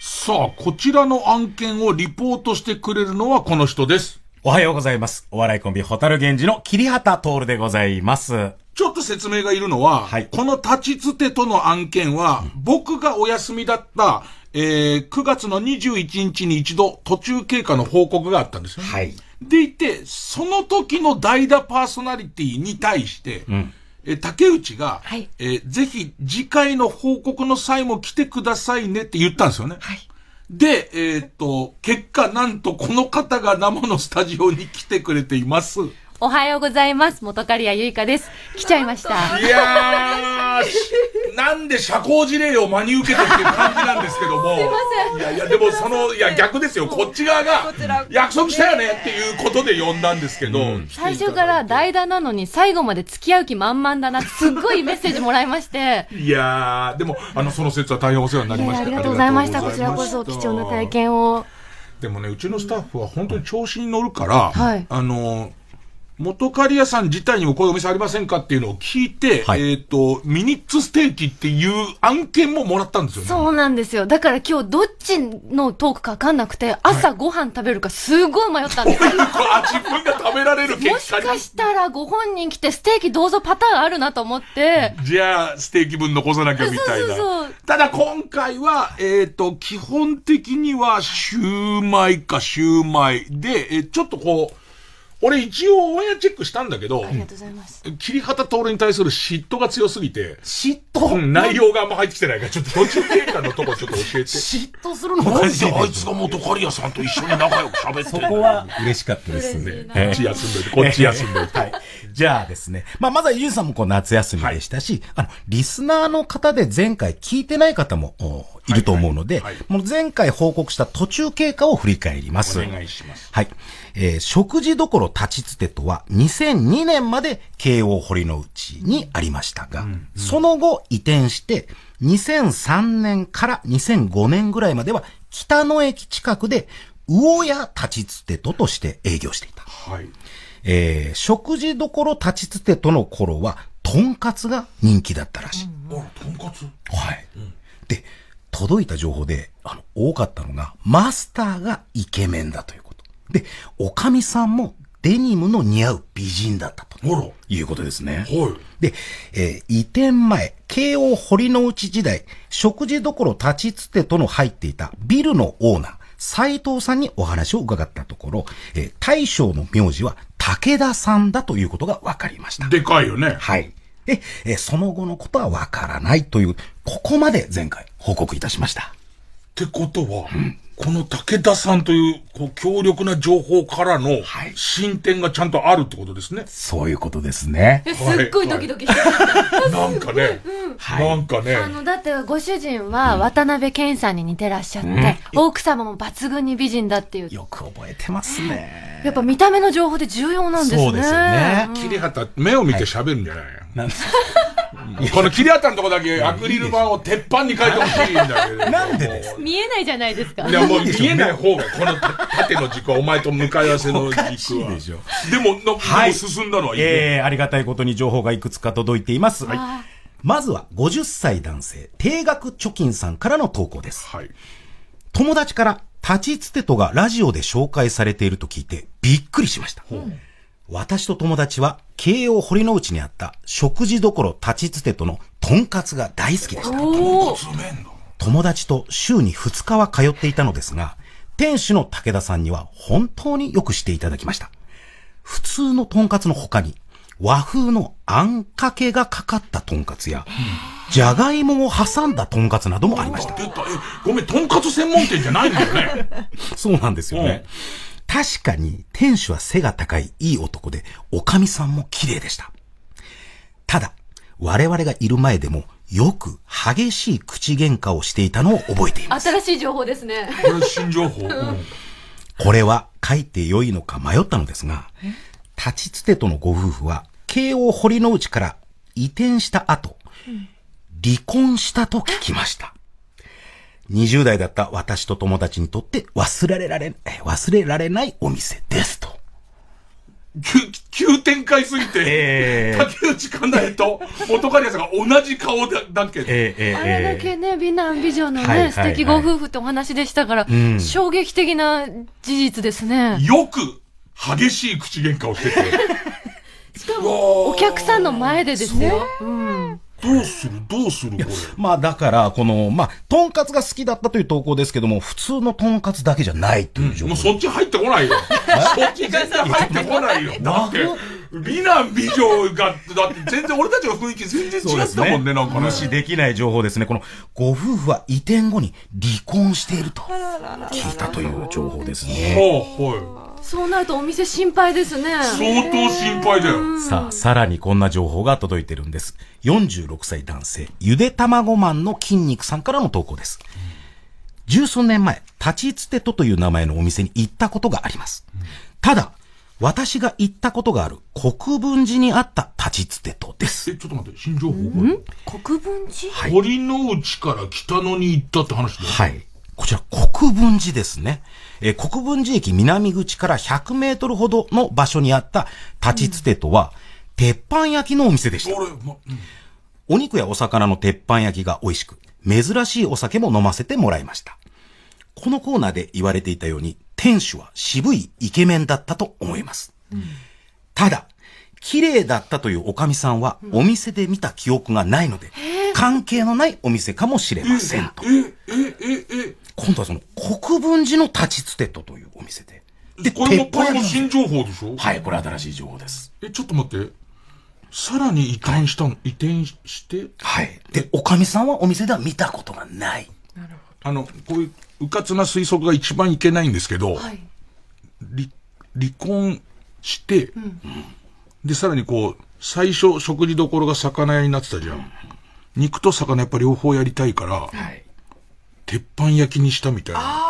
S2: さあ、こちらの案件をリポート
S1: し
S6: てくれるのはこの人です。おはようございます。お笑いコンビ、ホタルゲンジの桐畑徹でございます。ちょっと説明がいるのは、はい、この立ちつてとの案件は、うん、
S1: 僕がお休みだった、えー、9月の21日に一度途中経過の報告があったんですよ、はい。でいて、その時の代打パーソナリティに対して、うん、え竹内が、はい、えー、ぜひ次回の報告の際も来てくださいねって言ったんですよね。はい。で、えっ、ー、と、結果なんとこの方が生のスタジオに来てくれています。
S4: おはようございます。元刈谷ゆいかです。来ちゃいました。い
S1: やー、なんで社交辞令を真に受けてっていう感じなんですけども。すいません。いやいや、でもその、いや、逆ですよ。こっち側が、約束したよねっていうことで呼んだんですけど。最初
S4: から代打なのに、最後まで付き合う気満々だなって、すっごいメッセージもらいまして。
S1: いやー、でも、あの、その説は大変お世話になりました。ありがとうございました。こちらこそ
S4: 貴重な体験を。
S1: でもね、うちのスタッフは本当に調子に乗るから、はい、あの元カリアさん自体にもこういうお店ありませんかっていうのを聞いて、はい、えっ、ー、と、ミニッツステーキっていう案件ももらったんですよね。
S4: そうなんですよ。だから今日どっちのトークかわかんなくて、朝ご飯食べるかすごい迷ったんですよ。は
S1: い、あ、自分が食べられる結果もしか
S4: したらご本人来てステーキどうぞパターンあるなと思って。
S1: じゃあ、ステーキ分残さなきゃみたいな。そうそうそうただ今回は、えっ、ー、と、基本的にはシューマイかシューマイで、えー、ちょっとこう、俺一応オンエアチェックしたんだけど、ありがとうございます。桐畑徹に対する嫉妬が強すぎて、嫉妬、うん、内容があんま入ってきてないから、ちょっと途中経過のとこちょっと教えて。嫉
S6: 妬するのマジであい
S1: つが元カリアさんと一緒に仲良く喋ってそこは
S6: 嬉しかったですね。こっち休んでこっち休んではい。じゃあですね、まあまずはゆうさんもこう夏休みでしたし、はい、あの、リスナーの方で前回聞いてない方も、いると思うので、はいはいはい、もう前回報告した途中経過を振り返ります。お願いします。はい。えー、食事どころ立ちつてとは、2002年まで慶応堀の内にありましたが、うんうん、その後移転して、2003年から2005年ぐらいまでは、北野駅近くで、魚屋立ちつてととして営業していた。はい。えー、食事どころ立ちつてとの頃は、とんかつが人気だったらしい。あ、とんかつはい、うん。で、届いた情報で、あの、多かったのが、マスターがイケメンだということ。で、おかみさんもデニムの似合う美人だったと。いうことですね。はい。で、えー、移転前、慶応堀之内時代、食事どころ立ちつてとの入っていたビルのオーナー、斎藤さんにお話を伺ったところ、えー、大将の名字は武田さんだということが分かりました。でかいよね。はい。で、えその後のことは分からないという、ここまで前回報告いたしました。ってことは、うん、この武田さんというこう
S1: 強力な情報からの進展がちゃんとあるってことですね。そういうことですね。すっごいドキ
S4: ドキして
S1: なんかね、うんはい、なんかね。あ
S4: の、だってご主人は渡辺謙さんに似てらっしゃって、うん、奥様も抜群に美人だっていう。よく覚えてます
S1: ね。
S4: やっぱ見た目の情報で重要なんですね。そうですよね。
S1: り旗、目を見て喋るんじゃない、はいなんですこの切り当たるとこだけアクリル板を鉄板に変えてほしいんだけ
S4: ど。なんでです見えないじゃないですか。いやも
S1: う見えない方が、この縦の軸はお前と向かい合わせの軸は。でで
S6: も、のはい、進んだのはいい、ね。えー、ありがたいことに情報がいくつか届いています。はい。まずは50歳男性、定額貯金さんからの投稿です。はい。友達から、立ちつてとがラジオで紹介されていると聞いて、びっくりしました。うん私と友達は、京王堀之内にあった食事処立ちつてとのとんかつが大好きでした。友達と週に2日は通っていたのですが、店主の武田さんには本当によくしていただきました。普通のとんかつの他に、和風のあんかけがかかったとんかつや、じゃがいもを挟んだとんかつなどもありまし
S1: た。ごめん、とんかつ専門店じゃないんだよね。
S6: そうなんですよね。うん確かに店主は背が高いいい男で、おかみさんも綺麗でした。ただ、我々がいる前でも、よく激しい口喧嘩をしていたのを覚えて
S4: います。新しい情報ですね。こ
S1: れ新情報、うん、
S6: これは書いて良いのか迷ったのですが、立ちつてとのご夫婦は、慶応堀之内から移転した後、離婚したと聞きました。20代だった私と友達にとって忘れられ、忘れられないお店ですと。急展開すぎて、え
S1: ー、竹内かなえと元カリアさんが同じ顔だだけえーえー、あれだ
S4: けね美男美女のね、はいはい、素敵ご夫婦ってお話でしたから、うん、衝撃的な事実ですね
S1: よく激しい口喧嘩をしてて
S4: しかもお客さんの前でですよ。うん
S6: どうするどうするこれ。まあだから、この、まあ、とんかつが好きだったという投稿ですけども、普通のとんかつだけじゃないという状況、うん、もうそっち入ってこないよ。
S1: そっ
S2: ち全然入ってこないよ。だって、
S6: 美男美女
S1: が、だって全然俺たちの雰囲気全然違ったもんね、ねなんか、ね、無視
S6: できない情報ですね。この、ご夫婦は移転後に離婚していると聞いたという情報ですね。は
S4: い。そうなるとお店心配ですね相当心
S6: 配だよさあさらにこんな情報が届いてるんです46歳男性ゆで卵マンの筋肉さんからの投稿です十数年前立ちつてとという名前のお店に行ったことがあります、ただ私が行ったことがある国分寺にあった立ちつてとです。え、ちょっと待って、新情報が。国分寺、はい、堀之内から北野に行ったって話ですはい。こちら国分寺ですね。え国分寺駅南口から100メートルほどの場所にあった立ちつてとは、鉄板焼きのお店でした。お肉やお魚の鉄板焼きが美味しく、珍しいお酒も飲ませてもらいました。このコーナーで言われていたように、店主は渋いイケメンだったと思います。うん、ただ、綺麗だったというおかみさんは、お店で見た記憶がないので、関係のないお店かもしれませんと。え、え、え、え、今度はその国分寺の立ちつてとというお店で。で、これも、これも新情報でしょはい、これ新しい情報です。え、ちょっと待って。
S1: さらに移転したの、はい、移転して。はい。で、おかみさんはお店では見たことが
S6: ない。
S4: なる
S1: ほど。あの、こういううかつな推測が一番いけないんですけど、はい、離離婚して、うん、で、さらにこう、最初食事どころが魚屋になってたじゃん。うん、肉と魚やっぱ両方やりたいから、はい鉄板焼きにしたみたいな。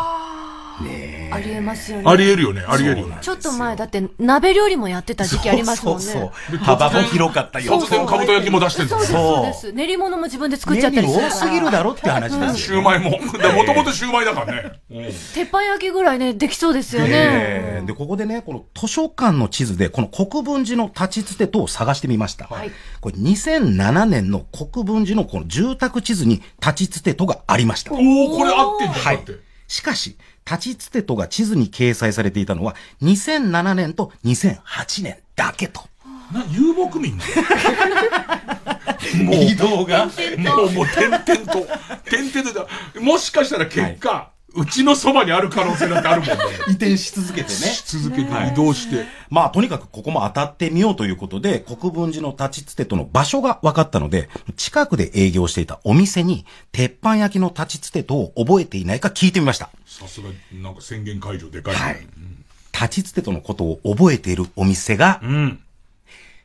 S4: ねありえますよね。あり
S1: えるよね、ありえるよね。
S4: ちょっと前、だって鍋料理もやってた時期ありますもんね。そうそう
S1: そう幅も広かったよ。突然、かぶと焼きも出してるんですそうで
S4: す。練り物も自分で作っちゃったりし多すぎるだ
S1: ろって話す、ね、シューマイも。もともとシューマイだからね。
S4: 鉄板焼きぐらいね、できそうですよね。
S6: で、ここでね、この図書館の地図で、この国分寺の立ちつて等を探してみました。はい、これ2007年の国分寺のこの住宅地図に立ちつて等がありました。おお、これ合ってんじゃん。はい。しかし、立ちつてとが地図に掲載されていたのは2007年と2008年だけと。な遊牧民もう移動がも
S1: うもう点々と点
S6: 々ともしかしたら結果、はいうちのそばにある可能性なんてあるもんね。移転し続けてね。し続けて、移動して。まあ、とにかくここも当たってみようということで、国分寺の立ちつてとの場所が分かったので、近くで営業していたお店に、鉄板焼きの立ちつてとを覚えていないか聞いてみました。
S1: さすが、なんか宣言解除でかい、ね。はい。
S6: 立ちつてとのことを覚えているお店が、うん、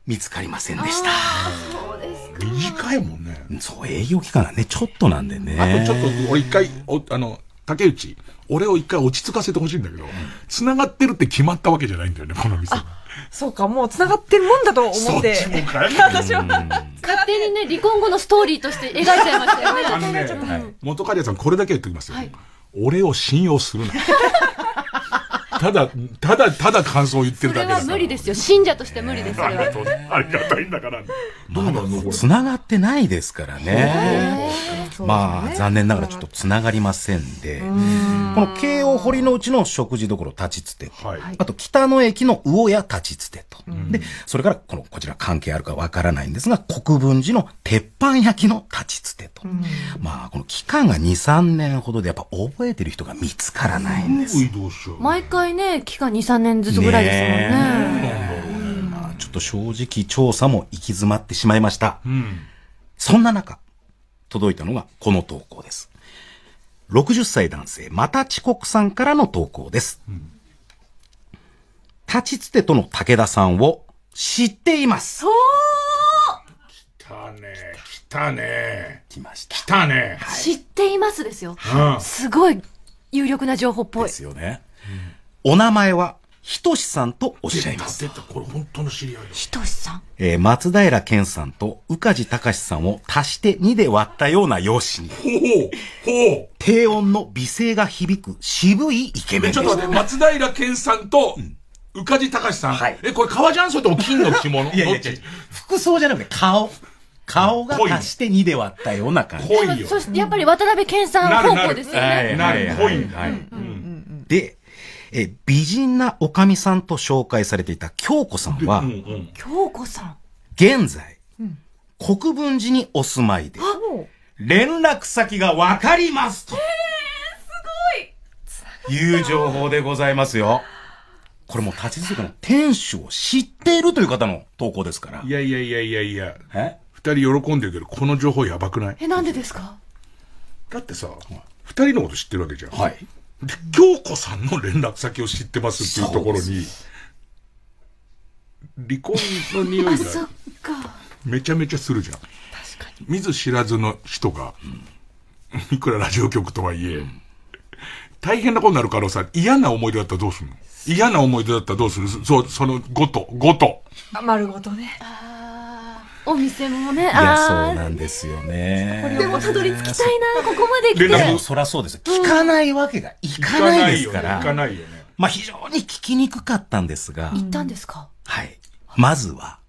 S6: 見つかりませんでした。そうです短いもんね。そう、営業期間がね、ちょっとなんでね。あとちょ
S1: っと、俺一回、お、あの、竹内、俺を一回落ち着かせてほしいんだけど、繋がってるって決まったわけじゃないんだよね、この店
S5: そうか、もう繋がってるもんだと思って。そっちも
S1: か 私は。勝
S4: 手にね、離婚後のストーリーとして描いちゃいましたよね。あのね、
S1: 元カリアさん、これだけ言っておきますよ。はい、俺を信用するな。ただ、
S6: ただ、ただ感想を言って
S1: るだけだから。それは
S4: 無理ですよ。信者として無理です。ありがと
S3: うありがたいんだから。どう
S6: ながってないですからね。まあ、残念ながらちょっとつながりませんで、この京王堀のうちの食事どころ立ちつて、あと北の駅の魚屋立ちつてと。で、それからこの、こちら関係あるかわからないんですが、国分寺の鉄板焼きの立ちつてと。まあ、この期間が2、3年ほどでやっぱ覚えてる人が見つからないんです。
S4: 毎回体ね、期間2、3年ずつぐらいですもんね。ねち
S6: ょっと正直調査も行き詰まってしまいました。うん、そんな中、届いたのがこの投稿です。60歳男性、また遅刻さんからの投稿です。うん、立ちつてとの武田さんを知っています。そう来たね。来たね。来ました。来たね。
S4: はい、知っていますですよ。うん、すごい有力な情報っぽい。ですよ
S6: ね。うんお名前は、ひとしさんとおっしゃいます。これ本当の知り合い
S4: ひとしさん
S6: えー、松平健さんと宇梶隆さんを足して2で割ったような容姿に。ほうほう低音の美声が響く渋いイケメンちょっと待って、松
S1: 平健さ
S6: んと、うん宇梶隆さん。はい、え、これ革ジャンそれと金の着物いやいや服装じゃなくて顔。顔が足して2で割ったような感じ。濃いよ。
S4: そしてやっぱり渡辺謙さん方向ですよね。
S6: なる、なる、濃いんだ。で、え美人なおかみさんと紹介されていた京子さんは、
S4: 京子さん
S6: 現在、国分寺にお住まいで、連絡先がわかりますと。えー、すごいいう情報でございますよ。これも立ち続けの店主を知っているという方の投稿ですから。いやいやいや
S1: いやいや。え二人喜んでるけど、この情報やばくない
S4: え、なんでですかだっ
S1: てさ、二人のこと知ってるわけじゃん。はい。で、京子さんの連絡先を知ってますっていうところに、離婚の匂いが、めちゃめちゃするじゃん。見ず知らずの人が、うん、いくらラジオ局とはいえ、うん、大変なことになるからさ、嫌な思い出だったらどうするの嫌な思い出だったらどうするそ、その、ごと、ごと。
S5: 丸ごとね。あ
S4: お店もねいやそう
S6: なんですよね
S1: これでもたどり着きた
S4: いなここま
S6: で来てそりゃそうです、聞かないわけがいかないですからかないよね、まあ非常に聞きにくかったんですが行
S4: ったんですかはい
S6: まずは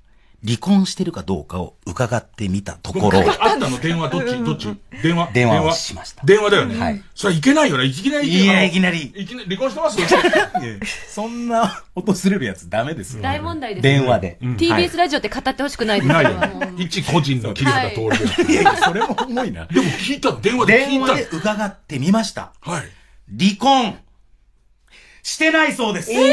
S6: 離婚してるかどうかを伺ってみたところ。あったの電話どっちどっち電話電話をしました。電話だよね。はい。それいけないよな。いきなり。いや、いきなり。
S4: いきなり、離婚してます
S6: そんな、訪れるやつダメですよ。大
S4: 問題です。電話
S6: で。TBS
S4: ラジオって語ってほしくないですないよ。
S6: 一個人の切り札通る。いやいや、それも重いな。でも聞いた、電話で聞いた。電話で伺ってみました。はい。離婚、してないそうです。おー、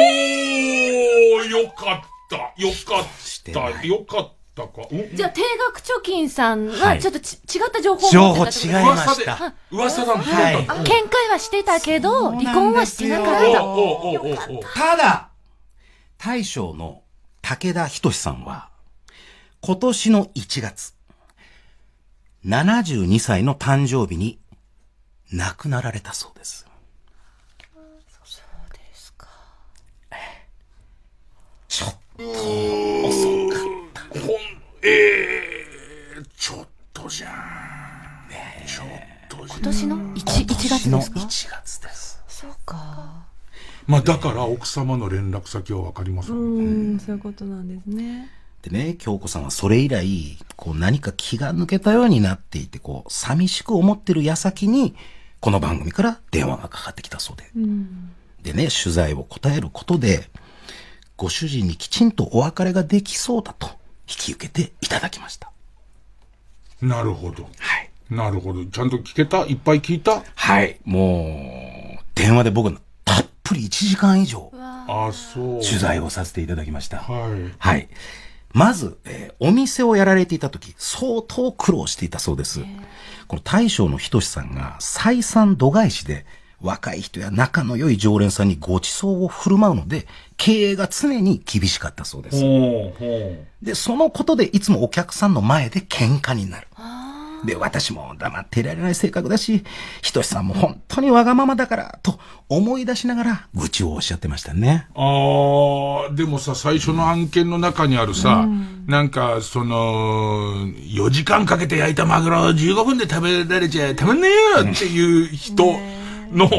S1: よかった。た。よかった。よかった。じゃあ
S4: 定額貯金さんはちょっと、違った情報を情報違いました噂なんはい、見解はしてたけど離婚はしてな
S3: かっ
S1: た
S6: ただ大将の武田仁さんは今年の1月72歳の誕生日に亡くなられたそうですそうですか
S1: ちょっかほええー、ちょっとじゃん。ねちょっとじゃん。今年
S4: の 1, 1月ですか ?1 月です。そうか。
S1: まあだから奥様
S6: の連絡先は分かりま
S4: す
S5: ん、ね。うん、そういうことなんですね。
S6: でね、京子さんはそれ以来、こう何か気が抜けたようになっていて、こう寂しく思ってる矢先に、この番組から電話がかかってきたそうで。うん、でね、取材を答えることで、ご主人にきちんとお別れができそうだと引き受けていただきました。
S1: なるほど。はい。なるほど。ちゃんと聞けたいっぱい
S6: 聞いたはい。もう、電話で僕、たっぷり1時間以上、あそう。取材をさせていただきました。はい。はい。まず、えー、お店をやられていた時、相当苦労していたそうです。この大将の仁さんが採算度外視で、若い人や仲の良い常連さんにご馳走を振る舞うので、経営が常に厳しかったそうです。で、そのことでいつもお客さんの前で喧嘩になる。で、私も黙っていられない性格だし、ひとしさんも本当にわがままだから、と思い出しながら愚痴をおっしゃってましたね。
S1: ああ、でもさ、最初の案件の中にあるさ、うん、なんか、その、4時間かけて焼いたマグロを15分で食べられちゃたまんねえよっていう人、ねの、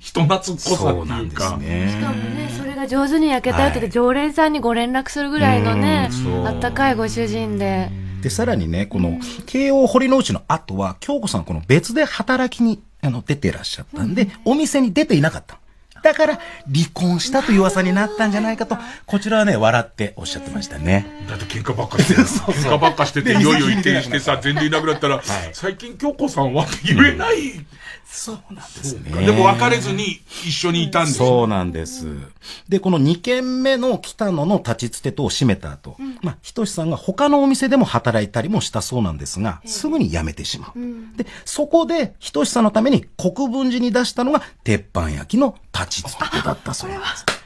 S1: 人懐っこさっていうか。うね、
S3: しかもね、そ
S4: れが上手に焼けた後で常連さんにご連絡するぐらいのね、あったかいご主人で。
S6: で、さらにね、この、慶応堀之内の後は、京子さんこの別で働きに、あの、出てらっしゃったんで、お店に出ていなかった。だから、離婚したという噂になったんじゃないかと、こちらはね、笑っておっしゃってましたね。だって喧嘩ばっかして、喧嘩ばっかしてて、いよいよ移転して
S1: さ、全 然いなくなったら、
S6: 最近京子さんはって言えない。そうなんですね。でも別れずに一緒にいたんです、そうなんです。で、この2軒目の北野の立ちつてとを閉めた後、うん、まあ、ひとしさんが他のお店でも働いたりもしたそうなんですが、すぐに辞めてしまう。うん、で、そこでひとしさんのために国分寺に出したのが鉄板焼きの立ちつてだったそうなんです。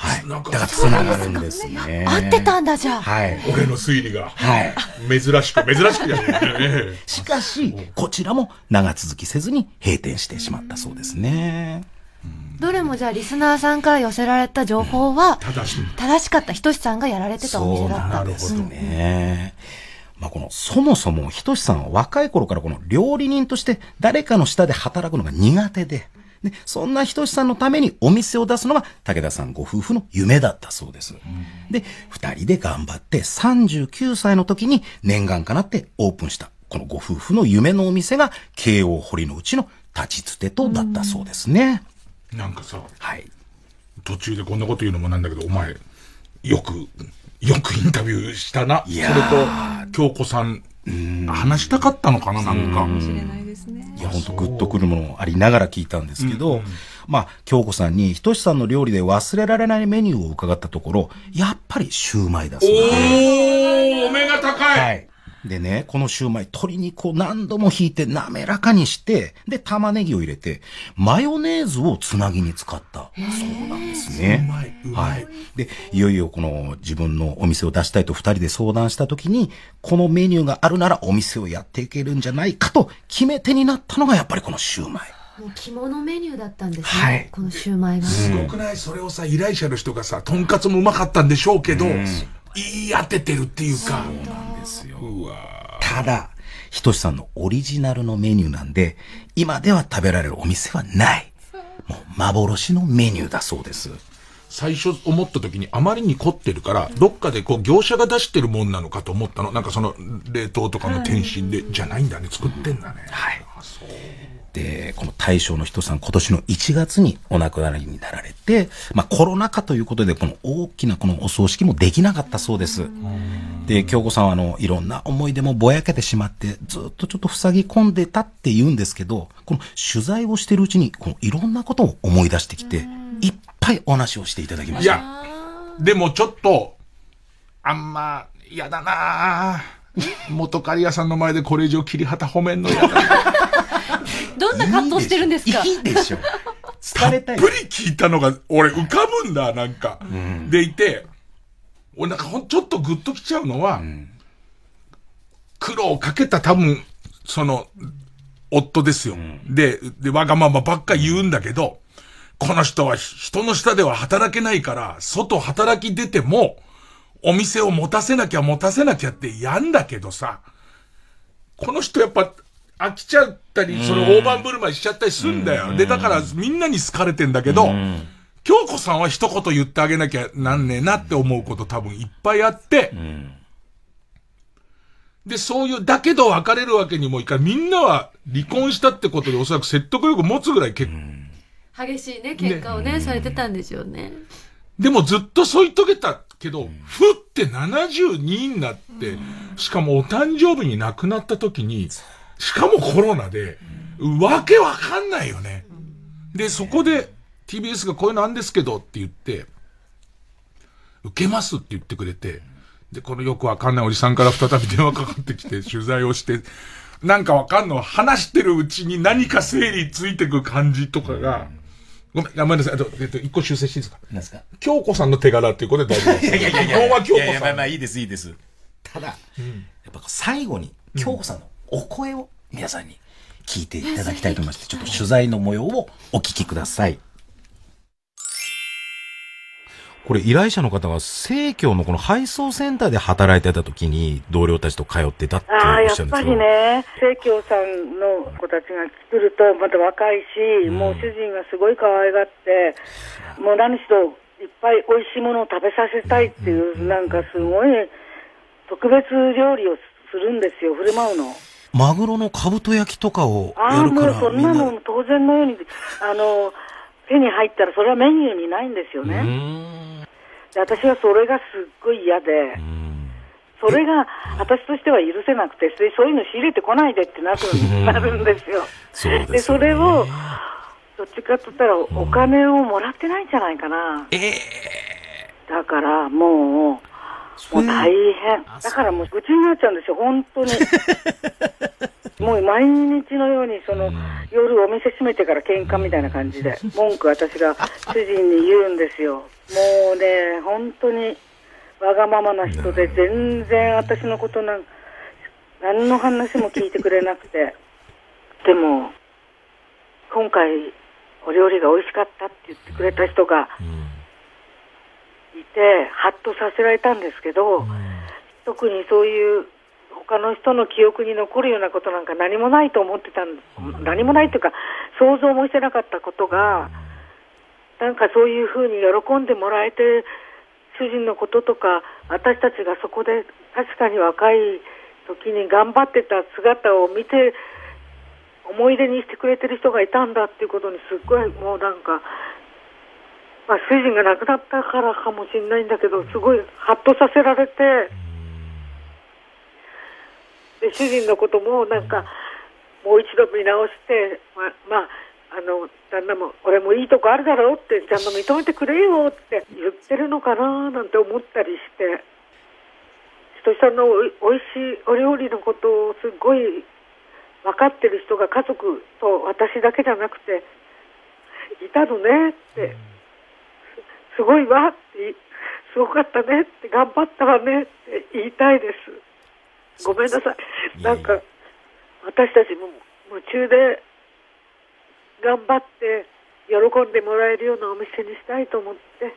S6: はい、だから繋がるんですね。合ってたんだじゃあ。はい。俺の推理が。はい。珍しく、珍しくじゃないしかし、こちらも長続きせずに閉店してしまったそうですね。
S4: どれもじゃあリスナーさんから寄せられた情報は、正しかった、ひとしさんがやられてたお店だったんです
S6: ね。まあ、このそもそもひとしさんは若い頃からこの料理人として誰かの下で働くのが苦手で、そんな仁さんのためにお店を出すのが武田さんご夫婦の夢だったそうです。で、二人で頑張って39歳の時に念願かなってオープンした、このご夫婦の夢のお店が慶応堀のうちの立ちつてとだったそうですね。なんかさ、はい。途中でこんな
S1: こと言うのもなんだけど、お前、よく、よくインタビューしたな。それと、京子さん話したかったのかな、なんか。
S6: いや、ほんとグッとくるものありながら聞いたんですけど、うんうん、まあ、京子さんに、ひとしさんの料理で忘れられないメニューを伺ったところ、やっぱりシューマイだそうです。おー、お目が高い、はいでね、このシューマイ、鶏肉を何度も引いて滑らかにして、で、玉ねぎを入れて、マヨネーズをつなぎに使った。そうなんですね。はい。で、いよいよこの自分のお店を出したいと二人で相談した時に、このメニューがあるならお店をやっていけるんじゃないかと決め手になったのがやっぱりこのシューマイ。
S4: 着物メニューだったんですね、はい、このシューマイが。すごくないそれをさ、
S6: 依頼者
S1: の人がさ、とんかつもうまかったんでしょうけど、うん言い当ててるっていうか。そうなんで
S6: すよ。ただ、ひとしさんのオリジナルのメニューなんで、今では食べられるお店はない。もう幻のメニューだそうです。最
S1: 初思った時にあまりに凝ってるから、どっかでこう業者が出してるもんなのかと思ったの。なんか
S6: その冷凍とかの転身で、じゃないんだね、作ってんだね。はい。で、この大将の人さん、今年の1月にお亡くなりになられて、まあコロナ禍ということで、この大きなこのお葬式もできなかったそうです。で、京子さんはあの、いろんな思い出もぼやけてしまって、ずっとちょっと塞ぎ込んでたって言うんですけど、この取材をしてるうちに、このいろんなことを思い出してきて、いっぱいお話をしていただきました。
S1: いや、でもちょっと、あんま、嫌だな元刈谷さんの前でこれ以上切り旗褒めんの嫌だな
S4: どんな葛藤してるんですかいいでしょ。疲れたっ
S1: ぷり聞いたのが、俺浮かぶんだ、なんか。うん、でいて、俺なんかほん、ちょっとグッときちゃうのは、うん、苦労をかけた多分、その、夫ですよ。うん、で、で、わがままばっか言うんだけど、この人は人の下では働けないから、外働き出ても、お店を持たせなきゃ持たせなきゃってやんだけどさ、この人やっぱ飽きちゃったり、その大盤振る舞いしちゃったりするんだよ。で、だからみんなに好かれてんだけど、京子さんは一言言ってあげなきゃなんねえなって思うこと多分いっぱいあって、で、そういう、だけど別れるわけにもいかない。みんなは離婚したってことでおそらく説得力持つぐらい結
S4: 構。激しいね、喧嘩をね、されてたんでしょうね。
S1: でもずっと添い遂げたけど、ふって72になって、しかもお誕生日に亡くなった時に、しかもコロナで、わけわかんないよね。で、そこで TBS がこういうのあんですけどって言って、受けますって言ってくれて、で、このよくわかんないおじさんから再び電話かかってきて取材をして、なんかわかんの、話してるうちに何か整理ついてく感じとかが、ごめん、ごめんなさい。あと、えっと、一個修正していいですか何ですか京子さんの手柄っていうことで大丈夫です。い
S6: やいやいやさん。いやいやまあまあいいです、いいです。ただ、うん、やっぱ最後に、京子さんのお声を皆さんに聞いていただきたいと思いまして、ちょっと取材の模様をお聞きください。これ依頼者の方が生協のこの配送センターで働いてた時に同僚たちと通ってた
S3: っておっしゃるんですけやっぱりね、生協さんの子たちが来るとまた若いし、うん、もう主人がすごい可愛がって、もう何しろいっぱい美味しいものを食べさせたいっていう、うん、なんかすごい特別料理をするんですよ、振る舞うの。
S6: マグロのかぶと焼きとかをやるからあもうそんなの
S3: 当然のようにあの手に入ったらそれはメニューにないんですよね私はそれがすっごい嫌でそれが私としては許せなくてそういうの仕入れてこないでってなるなるんですよ。そで、ね、それをどっちかって言ったらお金をもらってないんじゃないかな。えー、だからもうもう大変。だからもう愚痴になっちゃうんですよ、本当に。もう毎日のようにその、うん、夜お店閉めてから喧嘩みたいな感じで、文句私が主人に言うんですよ。もうね、本当にわがままな人で、全然私のことなん何の話も聞いてくれなくて。でも、今回お料理が美味しかったって言ってくれた人が、いてハッとさせられたんですけど、うん、特にそういう他の人の記憶に残るようなことなんか何もないと思ってたん、うん、何もないというか想像もしてなかったことが、うん、なんかそういうふうに喜んでもらえて主人のこととか私たちがそこで確かに若い時に頑張ってた姿を見て思い出にしてくれてる人がいたんだっていうことにすっごいもうなんかまあ、主人が亡くなったからかもしれないんだけどすごいハッとさせられてで主人のこともなんかもう一度見直してままああの旦那も俺もいいとこあるだろうってちゃんと認めてくれよって言ってるのかななんて思ったりして仁さんのおいしいお料理のことをすごい分かってる人が家族と私だけじゃなくていたのねって。すごいわって、すごかったねって、頑張ったわねって言いたいです。ごめんなさい。なんか、私たちも夢中で頑張って、喜んでもらえるようなお店にしたいと思って、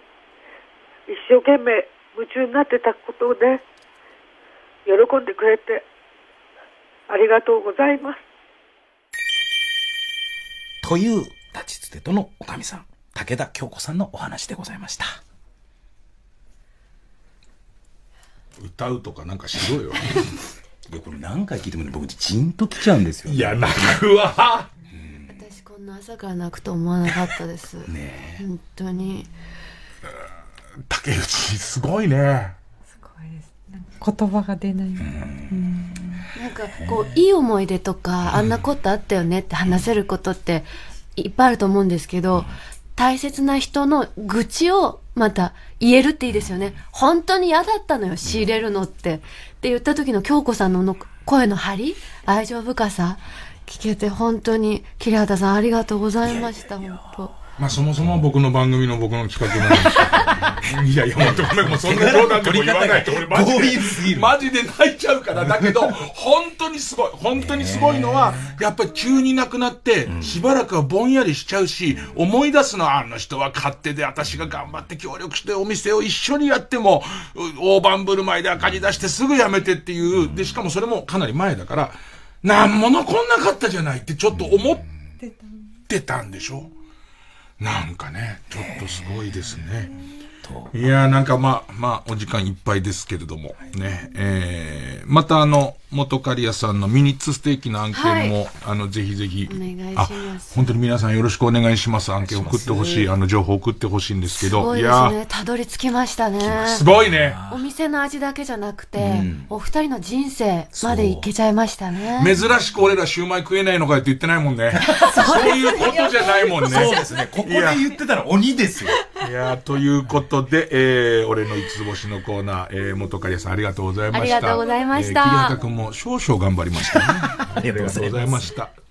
S3: 一生懸命夢中になってたことで、喜んでくれて、ありがとうございます。
S6: という立ちつてとのおかみさん。武田京子さんのお話でございました
S1: 歌うとかなんかしろよ
S6: いやこれ何回聞いても僕ジンときちゃうんですよ、いや泣くわ、
S4: 私こんな朝から泣くと思わなかったですね本当に
S1: 竹内すごいねすご
S4: いです言葉が出ない、うんなんかこういい思い出とかあんなことあったよねって話せることっていっぱいあると思うんですけど、大切な人の愚痴をまた言えるっていいですよね。本当に嫌だったのよ、仕入れるのって。って言った時の京子さんの声の張り、愛情深さ、聞けて本当に、桐畑さんありがとうございました、本当。
S1: まあそもそも僕の番組の僕の企画なんですいやいや、んとごめん、もうそんな冗談でも言わないと、俺マジで、マジで泣いちゃうから、だけど、本当にすごい、本当にすごい のは、やっぱり急になくなって、しばらくはぼんやりしちゃうし、思い出すのは、あの人は勝手で、私が頑張って協力してお店を一緒にやっても、大盤振る舞いで赤字出してすぐやめてっていう、で、しかもそれもかなり前だから、なんも残んなかったじゃないってちょっと思ってたんでしょなんかねちょっとすごいですね。と。いやなんかまあ、まあ、お時間いっぱいですけれども、はい、ね、えー、またあの、元刈谷さんのミニッツステーキの案件も、はい、あの、ぜひぜひ、お願いします。本当に皆さんよろしくお願いします。案件送ってほしい、あの、情報送ってほしいんですけど、いいや
S4: たどり着きましたね。すごいね。お店の味だけじゃなくて、うん、お二人の人生までいけちゃいましたね。珍
S1: しく俺らシューマイ食えないのかって言ってないもん ね。そういうことじゃないもんね。そうですね。ここで言ってたら鬼ですよ。いやということことで、えー、俺の五つ星のコーナー、えー、元刈さんありがとうございました。ありがとうございました。えー、桐畑君も少々頑張りましたね。ありがとうございました。